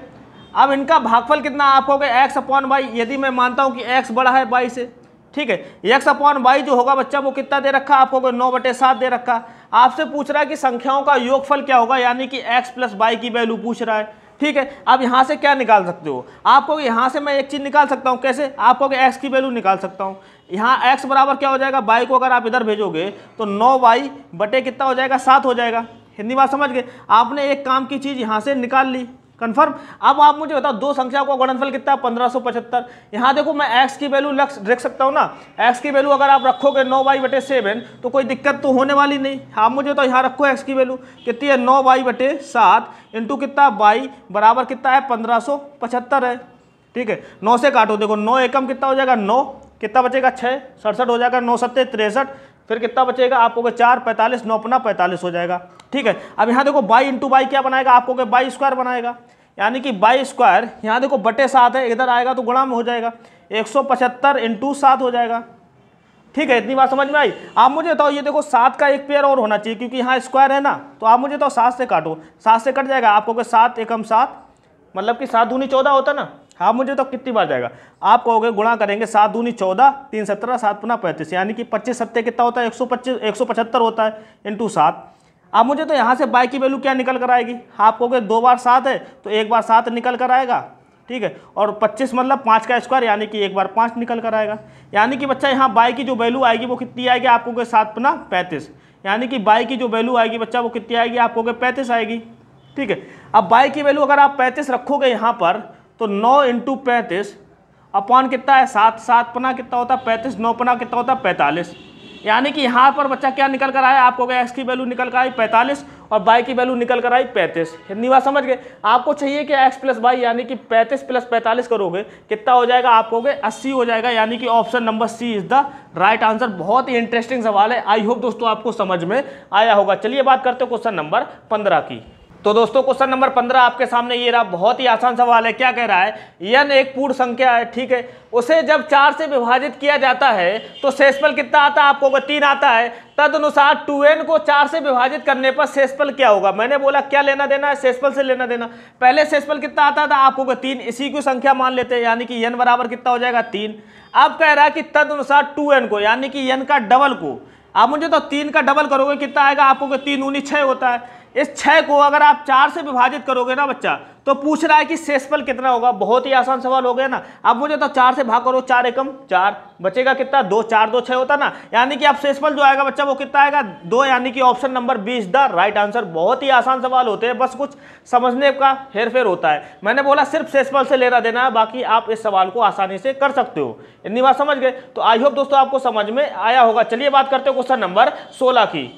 अब इनका भागफल कितना आप कहोगे एक्स अपॉन यदि मैं मानता हूँ कि एक्स बड़ा है बाई से ठीक है एक्स अपॉन वाई जो होगा बच्चा वो कितना दे रखा आपको नौ बटे सात दे रखा आपसे पूछ रहा है कि संख्याओं का योगफल क्या होगा यानी कि एक्स प्लस वाई की वैल्यू पूछ रहा है ठीक है आप यहाँ से क्या निकाल सकते हो आपको यहाँ से मैं एक चीज़ निकाल सकता हूँ कैसे आपको एक्स की वैल्यू निकाल सकता हूँ यहाँ एक्स बराबर क्या हो जाएगा वाई को अगर आप इधर भेजोगे तो नौ वाई बटे कितना हो जाएगा सात हो जाएगा हिंदी बात समझ गए आपने एक काम की चीज़ यहाँ से निकाल ली कंफर्म अब आप मुझे बताओ दो संख्या का गणनफल कितना पंद्रह सौ पचहत्तर यहाँ देखो मैं एक्स की वैल्यू लक्ष रख सकता हूँ ना एक्स की वैल्यू अगर आप रखोगे नौ बाई बटे सेवन तो कोई दिक्कत तो होने वाली नहीं आप हाँ, मुझे बताओ यहाँ रखो एक्स की वैल्यू कितनी है नौ बाई बटे सात इंटू कितना बाई बराबर कितना है पंद्रह सौ पचहत्तर है ठीक है नौ से काटो देखो नौ एकम कितना हो जाएगा नौ कितना बचेगा छः सड़सठ हो जाएगा नौ सत्तर तिरसठ फिर कितना बचेगा आपको चार पैंतालीस नौपना पैंतालीस हो जाएगा ठीक है अब यहाँ देखो बाई इंटू बाई क्या बनाएगा आपको के बाई स्क्वायर बनाएगा यानी कि बाई स्क्वायर यहाँ देखो बटे सात है इधर आएगा तो गुणा में हो जाएगा एक सौ पचहत्तर इंटू सात हो जाएगा ठीक है इतनी बात समझ में आई आप मुझे बताओ ये देखो सात का एक पेयर और होना चाहिए क्योंकि यहाँ स्क्वायर है ना तो आप मुझे बताओ सात से काटो सात से कट जाएगा आपको के सात एकम सात मतलब कि सात दूनी चौदह होता ना हाफ मुझे तो कितनी बार जाएगा आप कहोगे गुणा करेंगे सात दूनी चौदह तीन सत्रह सात पुनः पैंतीस यानी कि पच्चीस सत्य कितना होता है एक सौ पच्चीस एक सौ पचहत्तर होता है इंटू सात आप मुझे तो यहाँ से बाई की वैल्यू क्या निकल कर आएगी आप कहोगे दो बार सात है तो एक बार सात निकल कर आएगा ठीक है और पच्चीस मतलब पाँच का स्क्वायर यानी कि एक बार पाँच निकल कर आएगा यानी कि बच्चा यहाँ बाई की जो वैल्यू आएगी वो कितनी आएगी आपको कहोगे सात पुना पैंतीस यानी कि बाई की जो वैल्यू आएगी बच्चा वो कितनी आएगी आपको कहोगे पैंतीस आएगी ठीक है अब बाई की वैल्यू अगर आप पैंतीस रखोगे यहाँ पर तो नौ इंटू पैंतीस अपॉन कितना है सात सात पना कितना होता है पैंतीस नौ पना कितना होता है पैंतालीस यानी कि यहाँ पर बच्चा क्या निकल कर आया आपको एक्स की वैल्यू निकल कर आई पैंतालीस और बाई की वैल्यू निकल कर आई पैंतीस हिंदी बात समझ गए आपको चाहिए कि एक्स प्लस बाई यानी कि पैंतीस प्लस पैंतालीस करोगे कितना हो जाएगा आपको गए अस्सी हो जाएगा यानी कि option number C is the right answer बहुत ही इंटरेस्टिंग सवाल है आई होप दोस्तों आपको समझ में आया होगा चलिए बात करते हो क्वेश्चन नंबर पंद्रह की तो दोस्तों क्वेश्चन नंबर पंद्रह आपके सामने ये रहा बहुत ही आसान सवाल है क्या कह रहा है यन एक पूर्ण संख्या है ठीक है उसे जब चार से विभाजित किया जाता है तो शेषफल कितना आता है आपको तीन आता है तद अनुसार टू एन को चार से विभाजित करने पर शेषफल क्या होगा मैंने बोला क्या लेना देना है शेषफल से लेना देना पहले शेषफल कितना आता था आपको अगर तीन इसी की संख्या मान लेते हैं यानी कि यन बराबर कितना हो जाएगा तीन अब कह रहा है कि तद अनुसार टू एन को यानी कि यन का डबल को आप मुझे तो तीन का डबल करोगे कितना आएगा आपको तीन उन्नीस छः होता है इस छः को अगर आप चार से विभाजित करोगे ना बच्चा तो पूछ रहा है कि शेषफल कितना होगा बहुत ही आसान सवाल हो गया ना अब मुझे तो चार से भाग करो चार एकम चार बचेगा कितना दो चार दो छः होता ना यानी कि अब शेषफल जो आएगा बच्चा वो कितना आएगा दो यानी कि option number B is the right answer बहुत ही आसान सवाल होते हैं बस कुछ समझने का हेर फेर होता है मैंने बोला सिर्फ शेषफल से लेना देना है बाकी आप इस सवाल को आसानी से कर सकते हो इतनी बात समझ गए तो आई होप दोस्तों आपको समझ में आया होगा चलिए बात करते हो क्वेश्चन नंबर सोलह की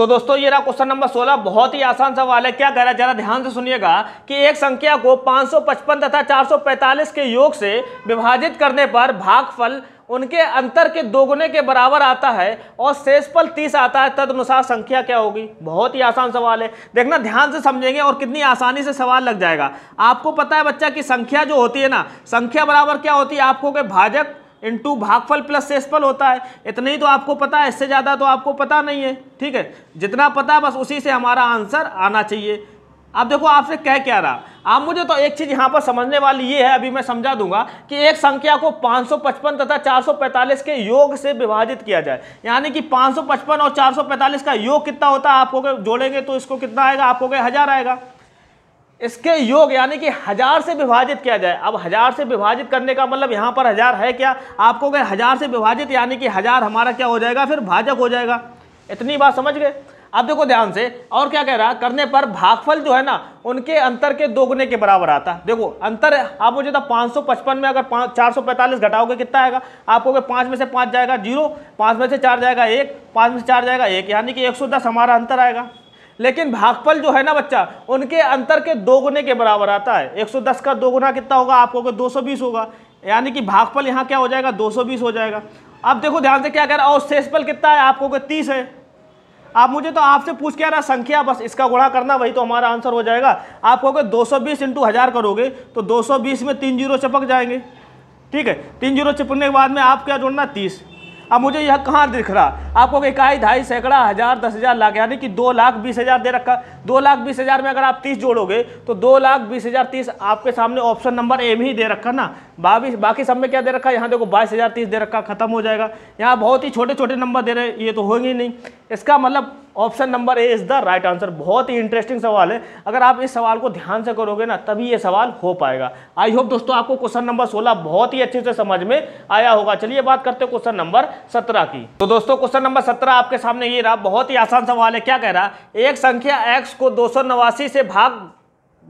तो दोस्तों ये रहा क्वेश्चन नंबर 16 बहुत ही आसान सवाल है क्या कह रहा है जरा ध्यान से सुनिएगा कि एक संख्या को 555 तथा 445 के योग से विभाजित करने पर भागफल उनके अंतर के दोगुने के बराबर आता है और शेषफल तीस आता है तदनुसार संख्या क्या होगी बहुत ही आसान सवाल है देखना ध्यान से समझेंगे और कितनी आसानी से सवाल लग जाएगा आपको पता है बच्चा की संख्या जो होती है ना संख्या बराबर क्या होती है आपको के भाजक इंटू भागफल प्लस शेषफल होता है इतना ही तो आपको पता है इससे ज़्यादा तो आपको पता नहीं है ठीक है जितना पता है बस उसी से हमारा आंसर आना चाहिए अब देखो आपसे कह क्या रहा आप मुझे तो एक चीज़ यहाँ पर समझने वाली ये है अभी मैं समझा दूंगा कि एक संख्या को 555 तथा 445 के योग से विभाजित किया जाए यानी कि 555 और 445 का योग कितना होता है आपको जोड़ेंगे तो इसको कितना आएगा आपको हज़ार आएगा इसके योग यानी कि हजार से विभाजित किया जाए अब हजार से विभाजित करने का मतलब यहाँ पर हजार है क्या आपको कहें हजार से विभाजित यानी कि हजार हमारा क्या हो जाएगा फिर भाजक हो जाएगा इतनी बात समझ गए अब देखो ध्यान से और क्या कह रहा करने पर भागफल जो है ना उनके अंतर के दोगुने के बराबर आता देखो अंतर आप मुझे था तो पचपन में अगर पाँच चार सौ पैंतालीस घटाओगे कितना आएगा आपको अगर पाँच में से पाँच जाएगा जीरो पाँच में से चार जाएगा एक पाँच में से चार जाएगा एक यानी कि एक सौ दस हमारा अंतर आएगा लेकिन भागफल जो है ना बच्चा उनके अंतर के दो गुने के बराबर आता है 110 का दो गुना कितना होगा आपको सौ बीस होगा यानी कि भागफल यहाँ क्या हो जाएगा 220 हो जाएगा अब देखो ध्यान से क्या कह रहा है और शेषफल कितना है आपको तीस है आप मुझे तो आपसे पूछ के आ रहा संख्या बस इसका गुणा करना वही तो हमारा आंसर हो जाएगा आप कहोगे दो सौ बीस इंटू हज़ार करोगे तो 220 में तीन जीरो चिपक जाएंगे ठीक है तीन जीरो चिपकने के बाद में आप क्या जोड़ना तीस अब मुझे यह कहाँ दिख रहा आपको इकाई ढाई सैकड़ा हज़ार दस हज़ार लाख यानी कि दो लाख बीस हज़ार दे रखा दो लाख बीस हज़ार में अगर आप तीस जोड़ोगे तो दो लाख बीस हज़ार तीस आपके सामने ऑप्शन नंबर ए में ही दे रखा ना बाईस बाकी सब में क्या दे रखा है यहाँ देखो बाईस हज़ार तीस दे रखा खत्म हो जाएगा यहाँ बहुत ही छोटे छोटे नंबर दे रहे ये तो होंगे ही नहीं इसका मतलब option number A is the right answer बहुत ही इंटरेस्टिंग सवाल है अगर आप इस सवाल को ध्यान से करोगे ना तभी ये सवाल हो पाएगा आई होप दोस्तों आपको क्वेश्चन नंबर सोलह बहुत ही अच्छे से समझ में आया होगा चलिए बात करते हैं क्वेश्चन नंबर सत्रह की तो दोस्तों क्वेश्चन नंबर सत्रह आपके सामने ये रहा बहुत ही आसान सवाल है क्या कह रहा है एक संख्या एक्स को दो से भाग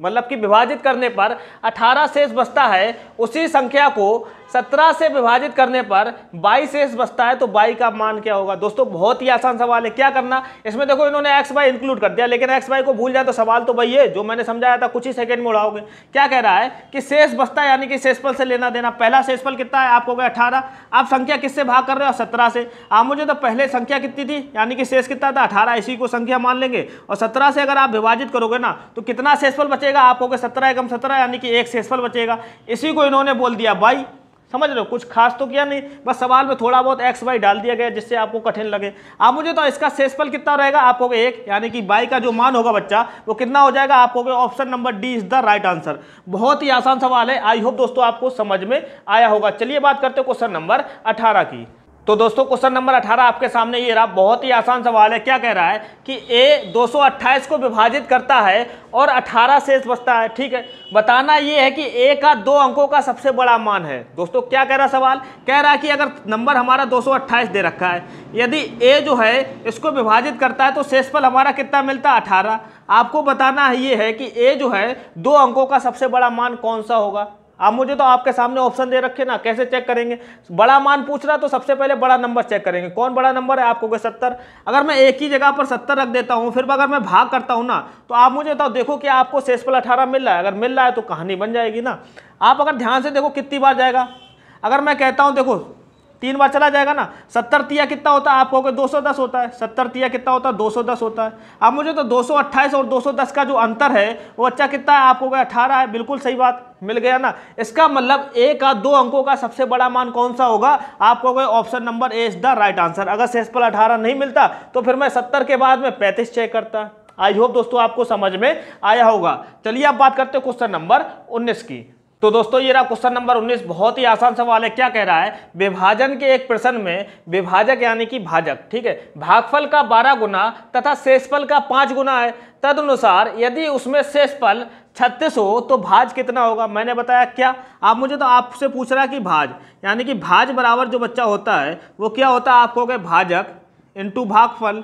मतलब कि विभाजित करने पर अठारह शेष बचता है उसी संख्या को सत्रह से विभाजित करने पर बाई शेष बचता है तो बाई का मान क्या होगा दोस्तों बहुत ही आसान सवाल है क्या करना इसमें देखो इन्होंने एक्स बाई इंक्लूड कर दिया लेकिन एक्स बाई को भूल जाए तो सवाल तो भाई है जो मैंने समझाया था कुछ ही सेकंड में उड़ाओगे क्या कह रहा है कि शेष बचता है यानी कि शेषफल से लेना देना पहला शेषफल कितना है आपको अठारह आप संख्या किससे भाग कर रहे हो सत्रह से आप मुझे तो पहले संख्या कितनी थी यानी कि शेष कितना था अठारह इसी को संख्या मान लेंगे और सत्रह से अगर आप विभाजित करोगे ना तो कितना शेषफल बचेगा आपको सत्रह एकम सत्रह यानी कि एक शेषफल बचेगा इसी को इन्होंने बोल दिया बाई समझ रहे हो कुछ खास तो किया नहीं बस सवाल में थोड़ा बहुत एक्स वाई डाल दिया गया जिससे आपको कठिन लगे आप मुझे तो इसका सेसफल कितना रहेगा आपको एक यानी कि बाई का जो मान होगा बच्चा वो कितना हो जाएगा आपको option number D is the right answer बहुत ही आसान सवाल है आई होप दोस्तों आपको समझ में आया होगा चलिए बात करते हैं क्वेश्चन नंबर अठारह की तो दोस्तों क्वेश्चन नंबर 18 आपके सामने ये रहा बहुत ही आसान सवाल है क्या कह रहा है कि ए 228 को विभाजित करता है और 18 शेष बचता है ठीक है बताना ये है कि ए का दो अंकों का सबसे बड़ा मान है दोस्तों क्या कह रहा सवाल कह रहा है कि अगर नंबर हमारा 228 दे रखा है यदि ए जो है इसको विभाजित करता है तो शेषफल हमारा कितना मिलता है अठारह आपको बताना ये है कि ए जो है दो अंकों का सबसे बड़ा मान कौन सा होगा आप मुझे तो आपके सामने ऑप्शन दे रखे ना कैसे चेक करेंगे बड़ा मान पूछ रहा तो सबसे पहले बड़ा नंबर चेक करेंगे कौन बड़ा नंबर है आपको सत्तर अगर मैं एक ही जगह पर सत्तर रख देता हूँ फिर अगर मैं भाग करता हूँ ना तो आप मुझे बताओ देखो कि आपको शेष पर अठारह मिल रहा है अगर मिल रहा है तो कहानी बन जाएगी ना आप अगर ध्यान से देखो कितनी बार जाएगा अगर मैं कहता हूँ देखो तीन बार चला जाएगा ना सत्तर तिया कितना होता है आप कहोगे दो सौ दस होता है सत्तर तिया कितना होता है दो सौ दस होता है अब मुझे तो दो सौ अट्ठाईस और दो सौ दस का जो अंतर है वो अच्छा कितना है आपको कहोगे अठारह है बिल्कुल सही बात मिल गया ना इसका मतलब एक का दो अंकों का सबसे बड़ा मान कौन सा होगा आपको कहोगे option number A is the right answer अगर सेसपल अठारह नहीं मिलता तो फिर मैं सत्तर के बाद में पैंतीस चेक करता आई होप दोस्तों आपको समझ में आया होगा चलिए आप बात करते हैं क्वेश्चन नंबर उन्नीस की तो दोस्तों ये रहा क्वेश्चन नंबर 19 बहुत ही आसान सवाल है क्या कह रहा है विभाजन के एक प्रश्न में विभाजक यानी कि भाजक ठीक है भागफल का 12 गुना तथा शेषफल का 5 गुना है तदनुसार यदि उसमें शेषफल 36 हो तो भाज कितना होगा मैंने बताया क्या आप मुझे तो आपसे पूछ रहा है कि भाज यानी कि भाज बराबर जो बच्चा होता है वो क्या होता है आपको भाजक इंटू भागफल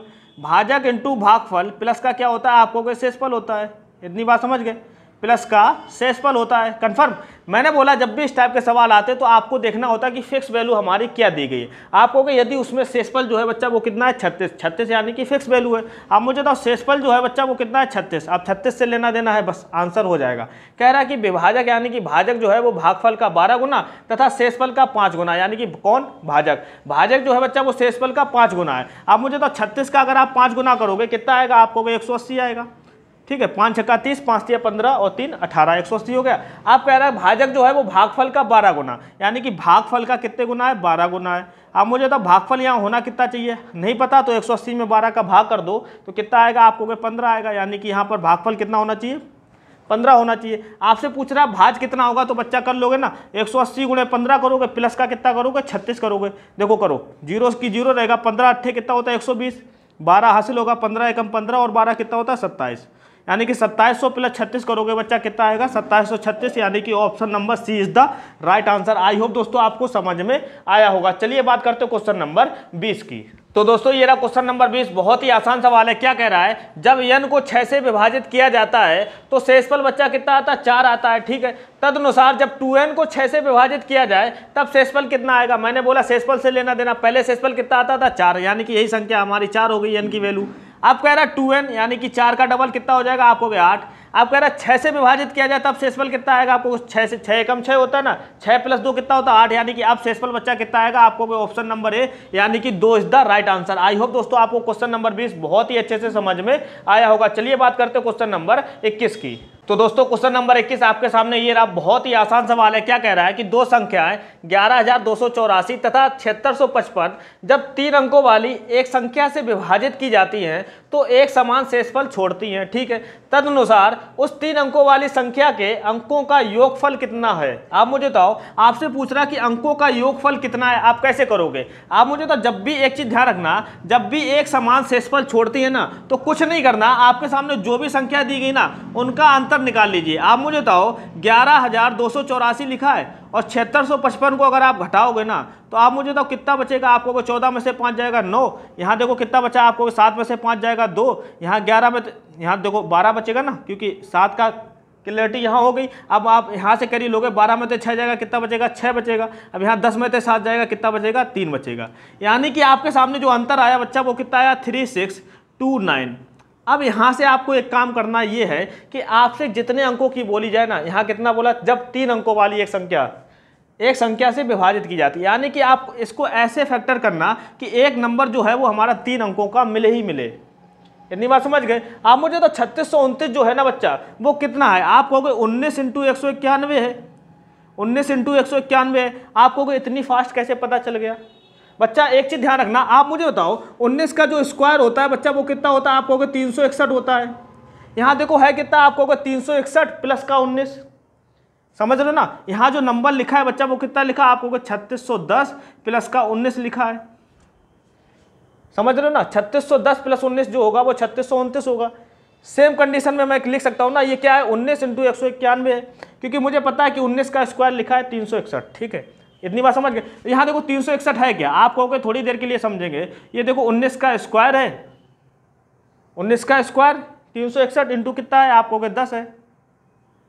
भाजक इंटू भागफल प्लस का क्या होता है आपको शेषफल होता है इतनी बात समझ गए प्लस का सेसफल होता है कन्फर्म मैंने बोला जब भी इस टाइप के सवाल आते हैं तो आपको देखना होता है कि फिक्स वैल्यू हमारी क्या दी गई है आपको कि यदि उसमें सेसफल जो है बच्चा वो कितना है छत्तीस छत्तीस यानी कि फिक्स वैल्यू है आप मुझे बताओ सेसफल जो है बच्चा वो कितना है छत्तीस आप छत्तीस से लेना देना है बस आंसर हो जाएगा कह रहा है कि विभाजक यानी कि भाजक जो है वो भागफल का बारह गुना तथा सेसफल का पाँच गुना यानी कि कौन भाजक भाजक जो है बच्चा वो सेसफल का पाँच गुना है आप मुझे बताओ छत्तीस का अगर आप पाँच गुना करोगे कितना आएगा आपको एक आएगा ठीक है पाँच छक्का तीस पाँच तिया पंद्रह और तीन अठारह एक सौ अस्सी हो गया आप कह रहा है भाजक जो है वो भागफल का बारह गुना यानी कि भागफल का कितने गुना है बारह गुना है आप मुझे तो भागफल यहाँ होना कितना चाहिए नहीं पता तो एक सौ अस्सी में बारह का भाग कर दो तो कितना आएगा आपको पंद्रह आएगा यानी कि यहाँ पर भागफल कितना होना चाहिए पंद्रह होना चाहिए आपसे पूछ रहा है भाज कितना होगा तो बच्चा कर लोगे ना एक सौ अस्सी गुणे पंद्रह करोगे प्लस का कितना करोगे छत्तीस करोगे देखो करो जीरो की जीरो रहेगा पंद्रह अट्ठे कितना होता है एक सौ बीस बारह हासिल होगा पंद्रह एकम पंद्रह और बारह कितना होता है सत्ताईस यानी कि सत्ताईस सौ प्लस छत्तीस करोगे बच्चा कितना आएगा सत्ताईस सौ छत्तीस यानी कि option number C is the right answer I hope दोस्तों आपको समझ में आया होगा चलिए बात करते हैं क्वेश्चन नंबर बीस की तो दोस्तों ये रहा क्वेश्चन नंबर 20 बहुत ही आसान सवाल है क्या कह रहा है जब यन को 6 से विभाजित किया जाता है तो शेषफल बच्चा कितना आता है चार आता है ठीक है तदनुसार जब 2n को 6 से विभाजित किया जाए तब शेषफल कितना आएगा मैंने बोला शेषफल से लेना देना पहले शेषफल कितना आता था चार यानी कि यही संख्या हमारी चार हो गई यन की वैल्यू आप कह रहा है टू एन यानी कि चार का डबल कितना हो जाएगा आपको गया आठ आप कह रहा है छः से विभाजित किया जाए तब सेसफल कितना आएगा आपको छः से छः कम छः होता है ना छः प्लस दो कितना होता है आठ यानी कि अब सेसफल बच्चा कितना आएगा आपको ऑप्शन नंबर ए यानी कि दो is the right answer I hope दोस्तों आपको क्वेश्चन नंबर बीस बहुत ही अच्छे से समझ में आया होगा चलिए बात करते हैं क्वेश्चन नंबर इक्कीस की तो दोस्तों क्वेश्चन नंबर 21 आपके सामने ये रहा बहुत ही आसान सवाल है क्या कह रहा है कि दो संख्याएं ग्यारह तथा छिहत्तर जब तीन अंकों वाली एक संख्या से विभाजित की जाती हैं तो एक समान शेषफल छोड़ती हैं ठीक है तदनुसार उस तीन अंकों वाली संख्या के अंकों का योगफल कितना है आप मुझे बताओ आपसे पूछ रहा कि अंकों का योगफल कितना है आप कैसे करोगे आप मुझे बताओ तो जब भी एक चीज़ ध्यान रखना जब भी एक समान शेषफल छोड़ती है ना तो कुछ नहीं करना आपके सामने जो भी संख्या दी गई ना उनका अंतर उत्तर निकाल लीजिए आप मुझे बताओ ग्यारह हज़ार दो सौ चौरासी लिखा है और छिहत्तर सौ पचपन को अगर आप घटाओगे ना तो आप मुझे बताओ कितना बचेगा आपको चौदह में से पाँच जाएगा नौ यहाँ देखो कितना बचा आपको सात में से पाँच जाएगा दो यहाँ ग्यारह में यहाँ देखो बारह बचेगा ना क्योंकि सात का क्लियरिटी यहाँ हो गई अब आप यहाँ से करी लोगे बारह में तो छः जाएगा कितना बचेगा छः बचेगा अब यहाँ दस में तो सात जाएगा कितना बचेगा तीन बचेगा यानी कि आपके सामने जो अंतर आया बच्चा वो कितना आया थ्री सिक्स टू नाइन अब यहाँ से आपको एक काम करना ये है कि आपसे जितने अंकों की बोली जाए ना यहाँ कितना बोला जब तीन अंकों वाली एक संख्या एक संख्या से विभाजित की जाती है यानी कि आप इसको ऐसे फैक्टर करना कि एक नंबर जो है वो हमारा तीन अंकों का मिले ही मिले इतनी बात समझ गए आप मुझे तो छत्तीस सौ उनतीस जो है ना बच्चा वो कितना है आप कहोगे उन्नीस इंटू एक सौ इक्यानवे है उन्नीस इंटू एक सौ इक्यानवे है आप कहोगे इतनी फास्ट कैसे पता चल गया बच्चा एक चीज़ ध्यान रखना आप मुझे बताओ उन्नीस का जो स्क्वायर होता है बच्चा वो कितना होता है आप कहोगे तीन सौ इकसठ होता है यहाँ देखो है कितना आप कहोगे तीन सौ इकसठ प्लस का उन्नीस समझ रहे हो ना यहाँ जो नंबर लिखा है बच्चा वो कितना लिखा आप कहोगे छत्तीस सौ दस प्लस का उन्नीस लिखा है समझ रहे हो ना छत्तीस सौ दस प्लस उन्नीस जो होगा वो छत्तीस सौ उनतीस होगा सेम कंडीशन में मैं लिख सकता हूँ ना ये क्या है उन्नीस इंटू एक सौ इक्यानवे है क्योंकि मुझे पता है कि उन्नीस का स्क्वायर लिखा है तीन सौ इकसठ ठीक है इतनी बात समझ गए तो यहाँ देखो तीन है क्या आप कहोगे थोड़ी देर के लिए समझेंगे ये देखो उन्नीस का स्क्वायर है उन्नीस का स्क्वायर तीन सौ इकसठ इंटू कितना है आप कहोगे दस है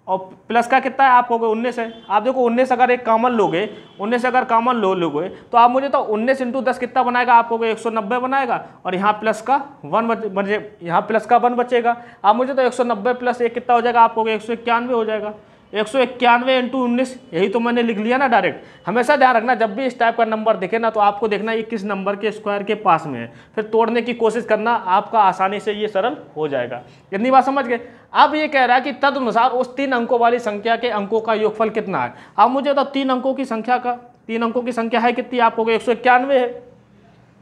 और प्लस का कितना है आप कहोगे उन्नीस है आप देखो उन्नीस अगर एक कामन लोगे उन्नीस अगर कामन लो लोगे तो आप मुझे तो उन्नीस इंटू दस कितना बनाएगा आप कहोगे एक सौ नब्बे बनाएगा और यहाँ प्लस का वन बचे यहाँ प्लस का वन बचेगा आप मुझे तो एक सौ नब्बे प्लस एक कितना हो जाएगा आप कहोगे एक सौ इक्यानवे हो जाएगा एक सौ इक्यानवे इंटू उन्नीस यही तो मैंने लिख लिया ना डायरेक्ट हमेशा ध्यान रखना जब भी इस टाइप का नंबर दिखे ना तो आपको देखना ये किस नंबर के स्क्वायर के पास में है फिर तोड़ने की कोशिश करना आपका आसानी से ये सरल हो जाएगा इतनी बात समझ गए अब ये कह रहा है कि तद अनुसार उस तीन अंकों वाली संख्या के अंकों का योगफल कितना है अब मुझे बताओ तो तीन अंकों की संख्या का तीन अंकों की संख्या है कितनी आपको एक है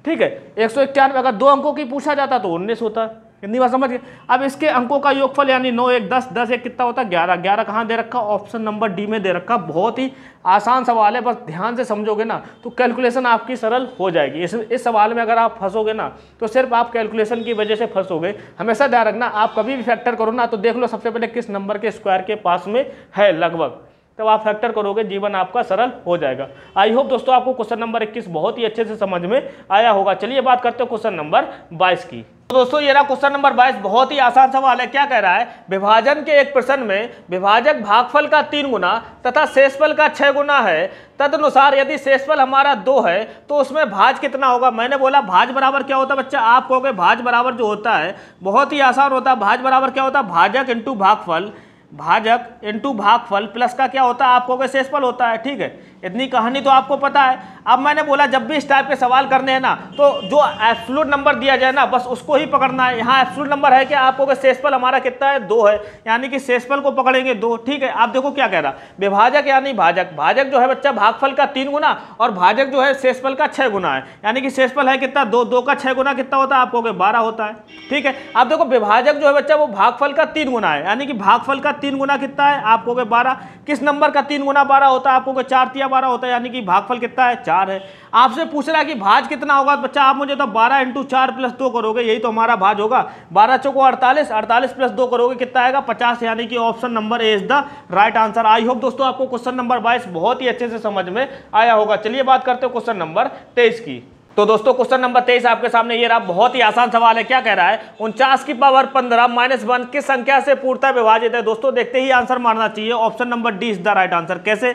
ठीक है एक अगर दो अंकों की पूछा जाता तो उन्नीस होता है हिंदी बात समझ गए अब इसके अंकों का योगफल यानी नौ एक दस दस एक कितना होता है ग्यारह ग्यारह कहाँ दे रखा ऑप्शन नंबर डी में दे रखा बहुत ही आसान सवाल है बस ध्यान से समझोगे ना तो कैलकुलेशन आपकी सरल हो जाएगी इस इस सवाल में अगर आप फंसोगे ना तो सिर्फ आप कैलकुलेशन की वजह से फंसोगे हमेशा ध्यान रखना आप कभी भी फैक्टर करो ना तो देख लो सबसे पहले किस नंबर के स्क्वायर के पास में है लगभग तब आप फैक्टर करोगे जीवन आपका सरल हो जाएगा आई होप दोस्तों आपको क्वेश्चन नंबर 21 बहुत ही अच्छे से समझ में आया होगा चलिए बात करते हैं क्वेश्चन नंबर 22 की तो दोस्तों ये रहा क्वेश्चन नंबर 22 बहुत ही आसान सवाल है क्या कह रहा है विभाजन के एक प्रश्न में विभाजक भागफल का तीन गुना तथा शेषफल का छः गुना है तदनुसार यदि शेषफल हमारा दो है तो उसमें भाज कितना होगा मैंने बोला भाज बराबर क्या होता है बच्चा आप कहोगे भाज बराबर जो होता है बहुत ही आसान होता है भाज बराबर क्या होता है भाजक इंटू भागफल भाजक इंटू भागफल प्लस का क्या होता है आपको शेषफल होता है ठीक है इतनी कहानी तो आपको पता है अब मैंने बोला जब भी इस टाइप के सवाल करने हैं ना तो जो एफ्लूट नंबर दिया जाए ना बस उसको ही पकड़ना है यहाँ एफ्लूट नंबर है कि आपको सेसपल हमारा कितना है दो है यानी कि सेसपल को पकड़ेंगे दो ठीक है आप देखो क्या कह रहा विभाजक यानी भाजक भाजक जो है बच्चा भागफल का तीन गुना और भाजक जो है सेसपल का छः गुना है यानी कि सेसपल है कितना दो दो का छः गुना कितना होता है आपको बारह होता है ठीक है आप देखो विभाजक जो है बच्चा वो भागफल का तीन गुना है यानी कि भागफल का तीन गुना कितना है आपको बारह किस नंबर का तीन गुना बारह होता है आपको चार तिया बारह होता है यानी कि भागफल कितना है चार है आपसे पूछ रहा है कि भाज कितना होगा तो बच्चा आप मुझे तो बारह इंटू चार प्लस दो करोगे यही तो हमारा भाज होगा बारह चौको अड़तालीस अड़तालीस प्लस दो करोगे कितना आएगा पचास यानी कि option number A is the right answer I hope दोस्तों आपको क्वेश्चन नंबर बाईस बहुत ही अच्छे से समझ में आया होगा चलिए बात करते हो क्वेश्चन नंबर तेईस की तो दोस्तों क्वेश्चन नंबर तेईस आपके सामने ये रहा बहुत ही आसान सवाल है क्या कह रहा है उनचास की पावर पंद्रह माइनस वन किस संख्या से पूर्णतः विभाजित है दोस्तों देखते ही आंसर मानना चाहिए option number D is the right answer कैसे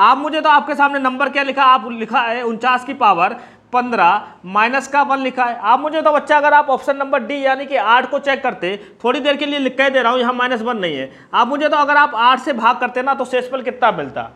आप मुझे तो आपके सामने नंबर क्या लिखा आप लिखा है उनचास की पावर पंद्रह माइनस का वन लिखा है आप मुझे तो बच्चा अगर आप ऑप्शन नंबर डी यानी कि आठ को चेक करते थोड़ी देर के लिए कह दे रहा हूँ यहाँ माइनस वन नहीं है आप मुझे तो अगर आप आठ से भाग करते ना तो शेषफल कितना मिलता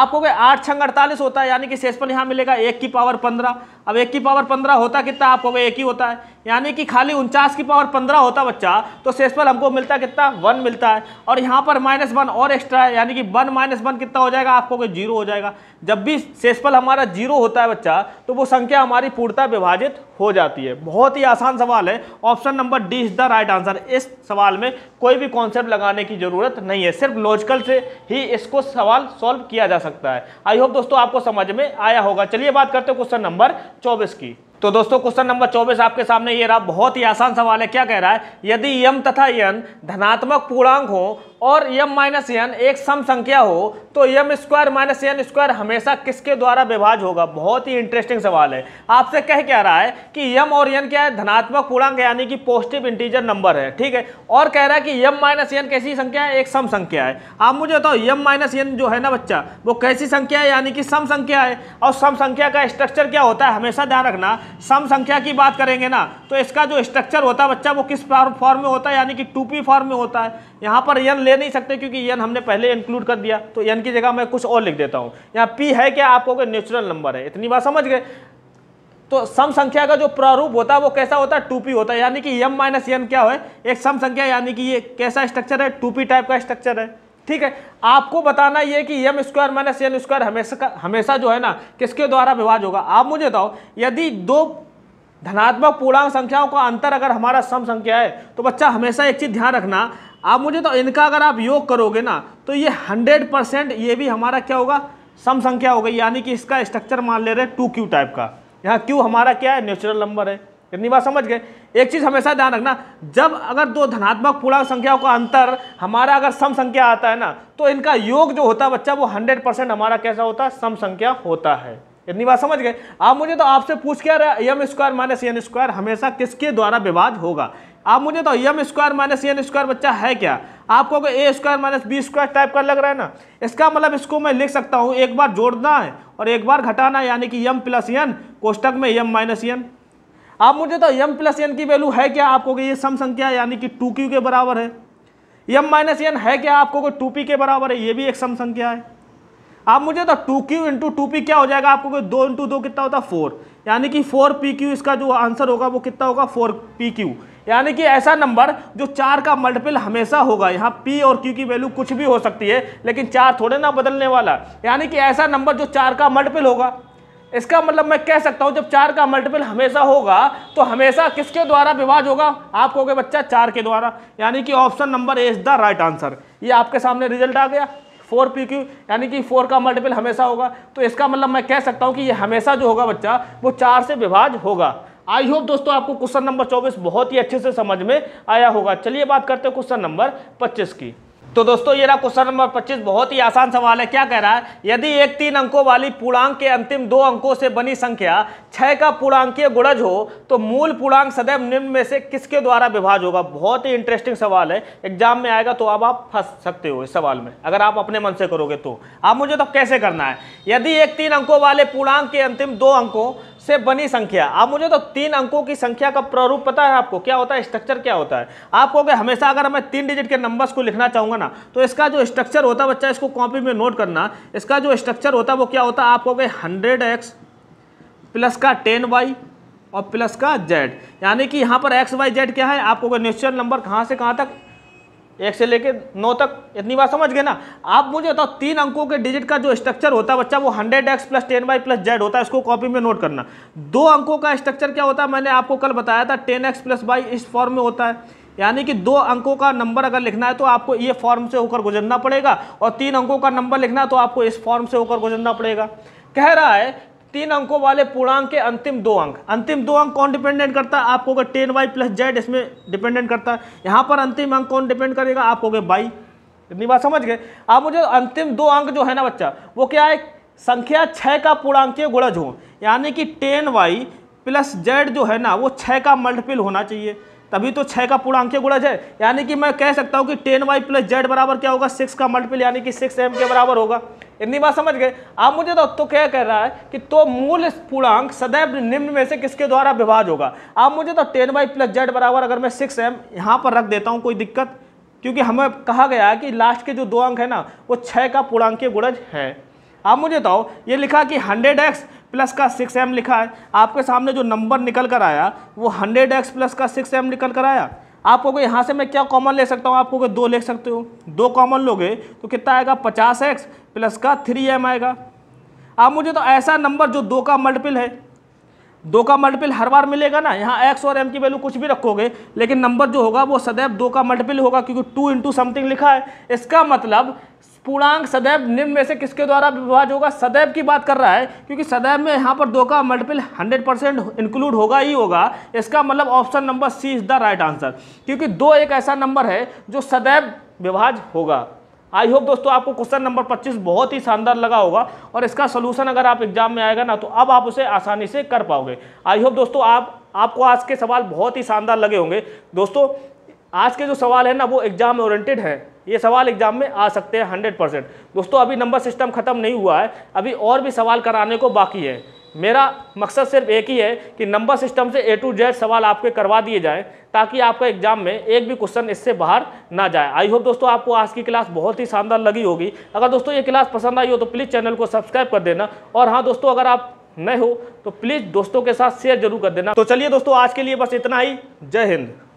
आपको गए आठ छंग अड़तालीस होता है यानी कि शेषफल यहाँ मिलेगा एक की पावर पंद्रह अब एक की पावर पंद्रह होता कितना आपको गए एक ही होता है यानी कि खाली उनचास की पावर पंद्रह होता बच्चा तो सेसफल हमको मिलता कितना वन मिलता है और यहाँ पर माइनस वन और एक्स्ट्रा है यानी कि वन माइनस वन कितना हो जाएगा आपको जीरो हो जाएगा जब भी सेसफल हमारा जीरो होता है बच्चा तो वो संख्या हमारी पूर्णता विभाजित हो जाती है बहुत ही आसान सवाल है option number D is the right answer इस सवाल में कोई भी कॉन्सेप्ट लगाने की जरूरत नहीं है सिर्फ लॉजिकल से ही इसको सवाल सॉल्व किया जा सकता है आई होप दोस्तों आपको समझ में आया होगा चलिए बात करते हैं क्वेश्चन नंबर चौबीस की तो दोस्तों क्वेश्चन नंबर चौबीस आपके सामने ये रहा बहुत ही आसान सवाल है क्या कह रहा है यदि यम तथा यन धनात्मक पूर्णांक हो और m माइनस एन एक सम संख्या हो तो m square minus N square हमेशा किसके द्वारा विभाज होगा बहुत ही इंटरेस्टिंग सवाल है आपसे कह क्या रहा है कि m और n क्या है धनात्मक पूर्णांक यानी कि पॉजिटिव इंटीजर नंबर है ठीक है और कह रहा है कि m माइनस एन कैसी संख्या है एक सम संख्या है आप मुझे बताओ यम माइनस एन जो है ना बच्चा वो कैसी संख्या है यानी कि सम संख्या है और सम संख्या का स्ट्रक्चर क्या होता है हमेशा ध्यान रखना सम संख्या की बात करेंगे ना तो इसका जो स्ट्रक्चर होता है बच्चा वो किस फॉर्म में होता है यानी कि टू फॉर्म में होता है यहाँ पर एन ले नहीं सकते क्योंकि एन हमने पहले इंक्लूड कर दिया तो एन की जगह मैं कुछ और लिख देता हूँ यहाँ पी है क्या आपको नेचुरल नंबर है इतनी बात समझ गए तो सम संख्या का जो प्रारूप होता है वो कैसा होता है टू पी होता है यानी कि एम माइनस एन क्या है एक सम संख्या यानी कि ये कैसा स्ट्रक्चर है टू पी टाइप का स्ट्रक्चर है ठीक है आपको बताना ये कि M square minus N square हमेशा हमेशा जो है ना किसके द्वारा विभाज होगा आप मुझे बताओ यदि दो धनात्मक पूर्णांक संख्याओं का अंतर अगर हमारा सम संख्या है तो बच्चा हमेशा एक चीज ध्यान रखना आप मुझे तो इनका अगर आप योग करोगे ना तो ये हंड्रेड परसेंट ये भी हमारा क्या होगा सम संख्या होगी यानी कि इसका स्ट्रक्चर मान ले रहे हैं टू क्यू टाइप का यहाँ क्यू हमारा क्या है नेचुरल नंबर है इतनी बात समझ गए एक चीज़ हमेशा ध्यान रखना जब अगर दो धनात्मक पूर्णांक संख्याओं का अंतर हमारा अगर सम संख्या आता है ना तो इनका योग जो होता है बच्चा वो हंड्रेड परसेंट हमारा कैसा होता है सम संख्या होता है इतनी बात समझ गए आप मुझे तो आपसे पूछ क्या रहा M square minus N square हमेशा किसके द्वारा विवाद होगा आप मुझे तो M square minus N square बच्चा है क्या आपको अगर A square minus B square type का लग रहा है ना इसका मतलब इसको मैं लिख सकता हूँ एक बार जोड़ना है और एक बार घटाना है यानी कि यम प्लस एन कोष्टक में यम माइनस एन आप मुझे तो यम प्लस एन की वैल्यू है क्या आपको ये सम संख्या यानी कि टू क्यू के बराबर है यम माइनस एन है क्या आपको टू पी के बराबर है ये भी एक सम संख्या है आप मुझे तो two Q into two P क्या हो जाएगा आपको कोई दो इंटू दो कितना होता है फोर यानी कि फोर पी क्यू इसका जो आंसर होगा वो कितना होगा फोर पी क्यू यानी कि ऐसा नंबर जो चार का मल्टीपल हमेशा होगा यहाँ पी और क्यू की वैल्यू कुछ भी हो सकती है लेकिन चार थोड़े ना बदलने वाला यानी कि ऐसा नंबर जो चार का मल्टीपल होगा इसका मतलब मैं कह सकता हूँ जब चार का मल्टीपल हमेशा होगा तो हमेशा किसके द्वारा विभाज होगा आप कहोगे बच्चा चार के द्वारा यानी कि option number A is the right answer ये आपके सामने रिजल्ट आ गया फोर पी क्यू यानी कि फोर का मल्टीपल हमेशा होगा तो इसका मतलब मैं कह सकता हूँ कि ये हमेशा जो होगा बच्चा वो चार से विभाज होगा आई होप दोस्तों आपको क्वेश्चन नंबर चौबीस बहुत ही अच्छे से समझ में आया होगा चलिए बात करते हैं क्वेश्चन नंबर पच्चीस की तो दोस्तों ये रहा क्वेश्चन नंबर 25 बहुत ही आसान सवाल है क्या कह रहा है यदि एक तीन अंकों वाली पूर्णांक के अंतिम दो अंकों से बनी संख्या छः का पूर्णांकीय गुणज हो तो मूल पूर्णांक सदैव निम्न में से किसके द्वारा विभाज होगा बहुत ही इंटरेस्टिंग सवाल है एग्जाम में आएगा तो अब आप फंस सकते हो इस सवाल में अगर आप अपने मन से करोगे तो आप मुझे तो कैसे करना है यदि एक तीन अंकों वाले पूर्णांक के अंतिम दो अंकों से बनी संख्या आप मुझे तो तीन अंकों की संख्या का प्रारूप पता है आपको क्या होता है स्ट्रक्चर क्या होता है आपको कहोगे हमेशा अगर मैं तीन डिजिट के नंबर्स को लिखना चाहूंगा ना तो इसका जो स्ट्रक्चर होता है बच्चा इसको कॉपी में नोट करना इसका जो स्ट्रक्चर होता है वो क्या होता है आप कहोगे हंड्रेड एक्स प्लस का टेन वाई और प्लस का जेड यानी कि यहाँ पर एक्स वाई जेड क्या है आपको निश्चय नंबर कहाँ से कहाँ तक एक से लेके नौ तक इतनी बात समझ गए ना आप मुझे बताओ तीन अंकों के डिजिट का जो स्ट्रक्चर होता है बच्चा वो hundred X plus ten Y plus Z होता है इसको कॉपी में नोट करना दो अंकों का स्ट्रक्चर क्या होता है मैंने आपको कल बताया था टेन एक्स प्लस बाई इस फॉर्म में होता है यानी कि दो अंकों का नंबर अगर लिखना है तो आपको ये फॉर्म से होकर गुजरना पड़ेगा और तीन अंकों का नंबर लिखना है तो आपको इस फॉर्म से होकर गुजरना पड़ेगा कह रहा है तीन अंकों वाले पूर्णांक के अंतिम दो अंक अंतिम दो अंक कौन डिपेंडेंट करता है आपको होगा टेन वाई प्लस जेड इसमें डिपेंडेंट करता है यहाँ पर अंतिम अंक कौन डिपेंड करेगा आप हो गए बाई इतनी बात समझ गए आप मुझे अंतिम दो अंक जो है ना बच्चा वो क्या है संख्या छः का पूर्णांकीय गुणज हो यानी कि टेन वाई प्लस जेड जो है ना वो छः का मल्टीपल होना चाहिए तभी तो छः का पूरा अंक गुणज है यानी कि मैं कह सकता हूँ कि टेन वाई प्लस जेड बराबर क्या होगा सिक्स का मल्टीपल यानी कि सिक्स एम के बराबर होगा इतनी बात समझ गए आप मुझे तो, तो क्या कह रहा है कि तो मूल पूर्णांक सदैव निम्न में से किसके द्वारा विभाज होगा आप मुझे तो टेन वाई प्लस जेड बराबर अगर मैं सिक्स एम यहाँ पर रख देता हूँ कोई दिक्कत क्योंकि हमें कहा गया है कि लास्ट के जो दो अंक है ना वो छः का पूर्णांक गुणज है आप मुझे बताओ ये लिखा कि हंड्रेड एक्स प्लस का सिक्स एम लिखा है आपके सामने जो नंबर निकल कर आया वो हंड्रेड एक्स प्लस का सिक्स एम निकल कर आया आप कहोगे यहाँ से मैं क्या कॉमन ले सकता हूँ आप कहोगे दो ले सकते हो दो कॉमन लोगे तो कितना आएगा पचास एक्स प्लस का थ्री एम आएगा आप मुझे तो ऐसा नंबर जो दो का मल्टीपल है दो का मल्टीपल हर बार मिलेगा ना यहाँ एक्स और एम की वैल्यू कुछ भी रखोगे लेकिन नंबर जो होगा वो सदैव दो का मल्टीपल होगा क्योंकि टू इंटू समथिंग लिखा है इसका मतलब पूर्णांक सदैव निम्न में से किसके द्वारा विभाज होगा सदैव की बात कर रहा है क्योंकि सदैव में यहाँ पर दो का मल्टीपल हंड्रेड परसेंट इंक्लूड होगा ही होगा इसका मतलब option number C is the right answer क्योंकि दो एक ऐसा नंबर है जो सदैव विभाज होगा आई होप दोस्तों आपको क्वेश्चन नंबर 25 बहुत ही शानदार लगा होगा और इसका सोल्यूशन अगर आप एग्जाम में आएगा ना तो अब आप उसे आसानी से कर पाओगे आई होप दोस्तों आप आपको आज के सवाल बहुत ही शानदार लगे होंगे दोस्तों आज के जो सवाल है ना वो एग्जाम ओरिएंटेड है ये सवाल एग्जाम में आ सकते हैं हंड्रेड परसेंट दोस्तों अभी नंबर सिस्टम ख़त्म नहीं हुआ है अभी और भी सवाल कराने को बाकी है मेरा मकसद सिर्फ एक ही है कि नंबर सिस्टम से ए टू जेड सवाल आपके करवा दिए जाएं ताकि आपका एग्जाम में एक भी क्वेश्चन इससे बाहर ना जाए आई होप दोस्तों आपको आज की क्लास बहुत ही शानदार लगी होगी अगर दोस्तों ये क्लास पसंद आई हो तो प्लीज़ चैनल को सब्सक्राइब कर देना और हाँ दोस्तों अगर आप नए हो तो प्लीज़ दोस्तों के साथ शेयर जरूर कर देना तो चलिए दोस्तों आज के लिए बस इतना ही जय हिंद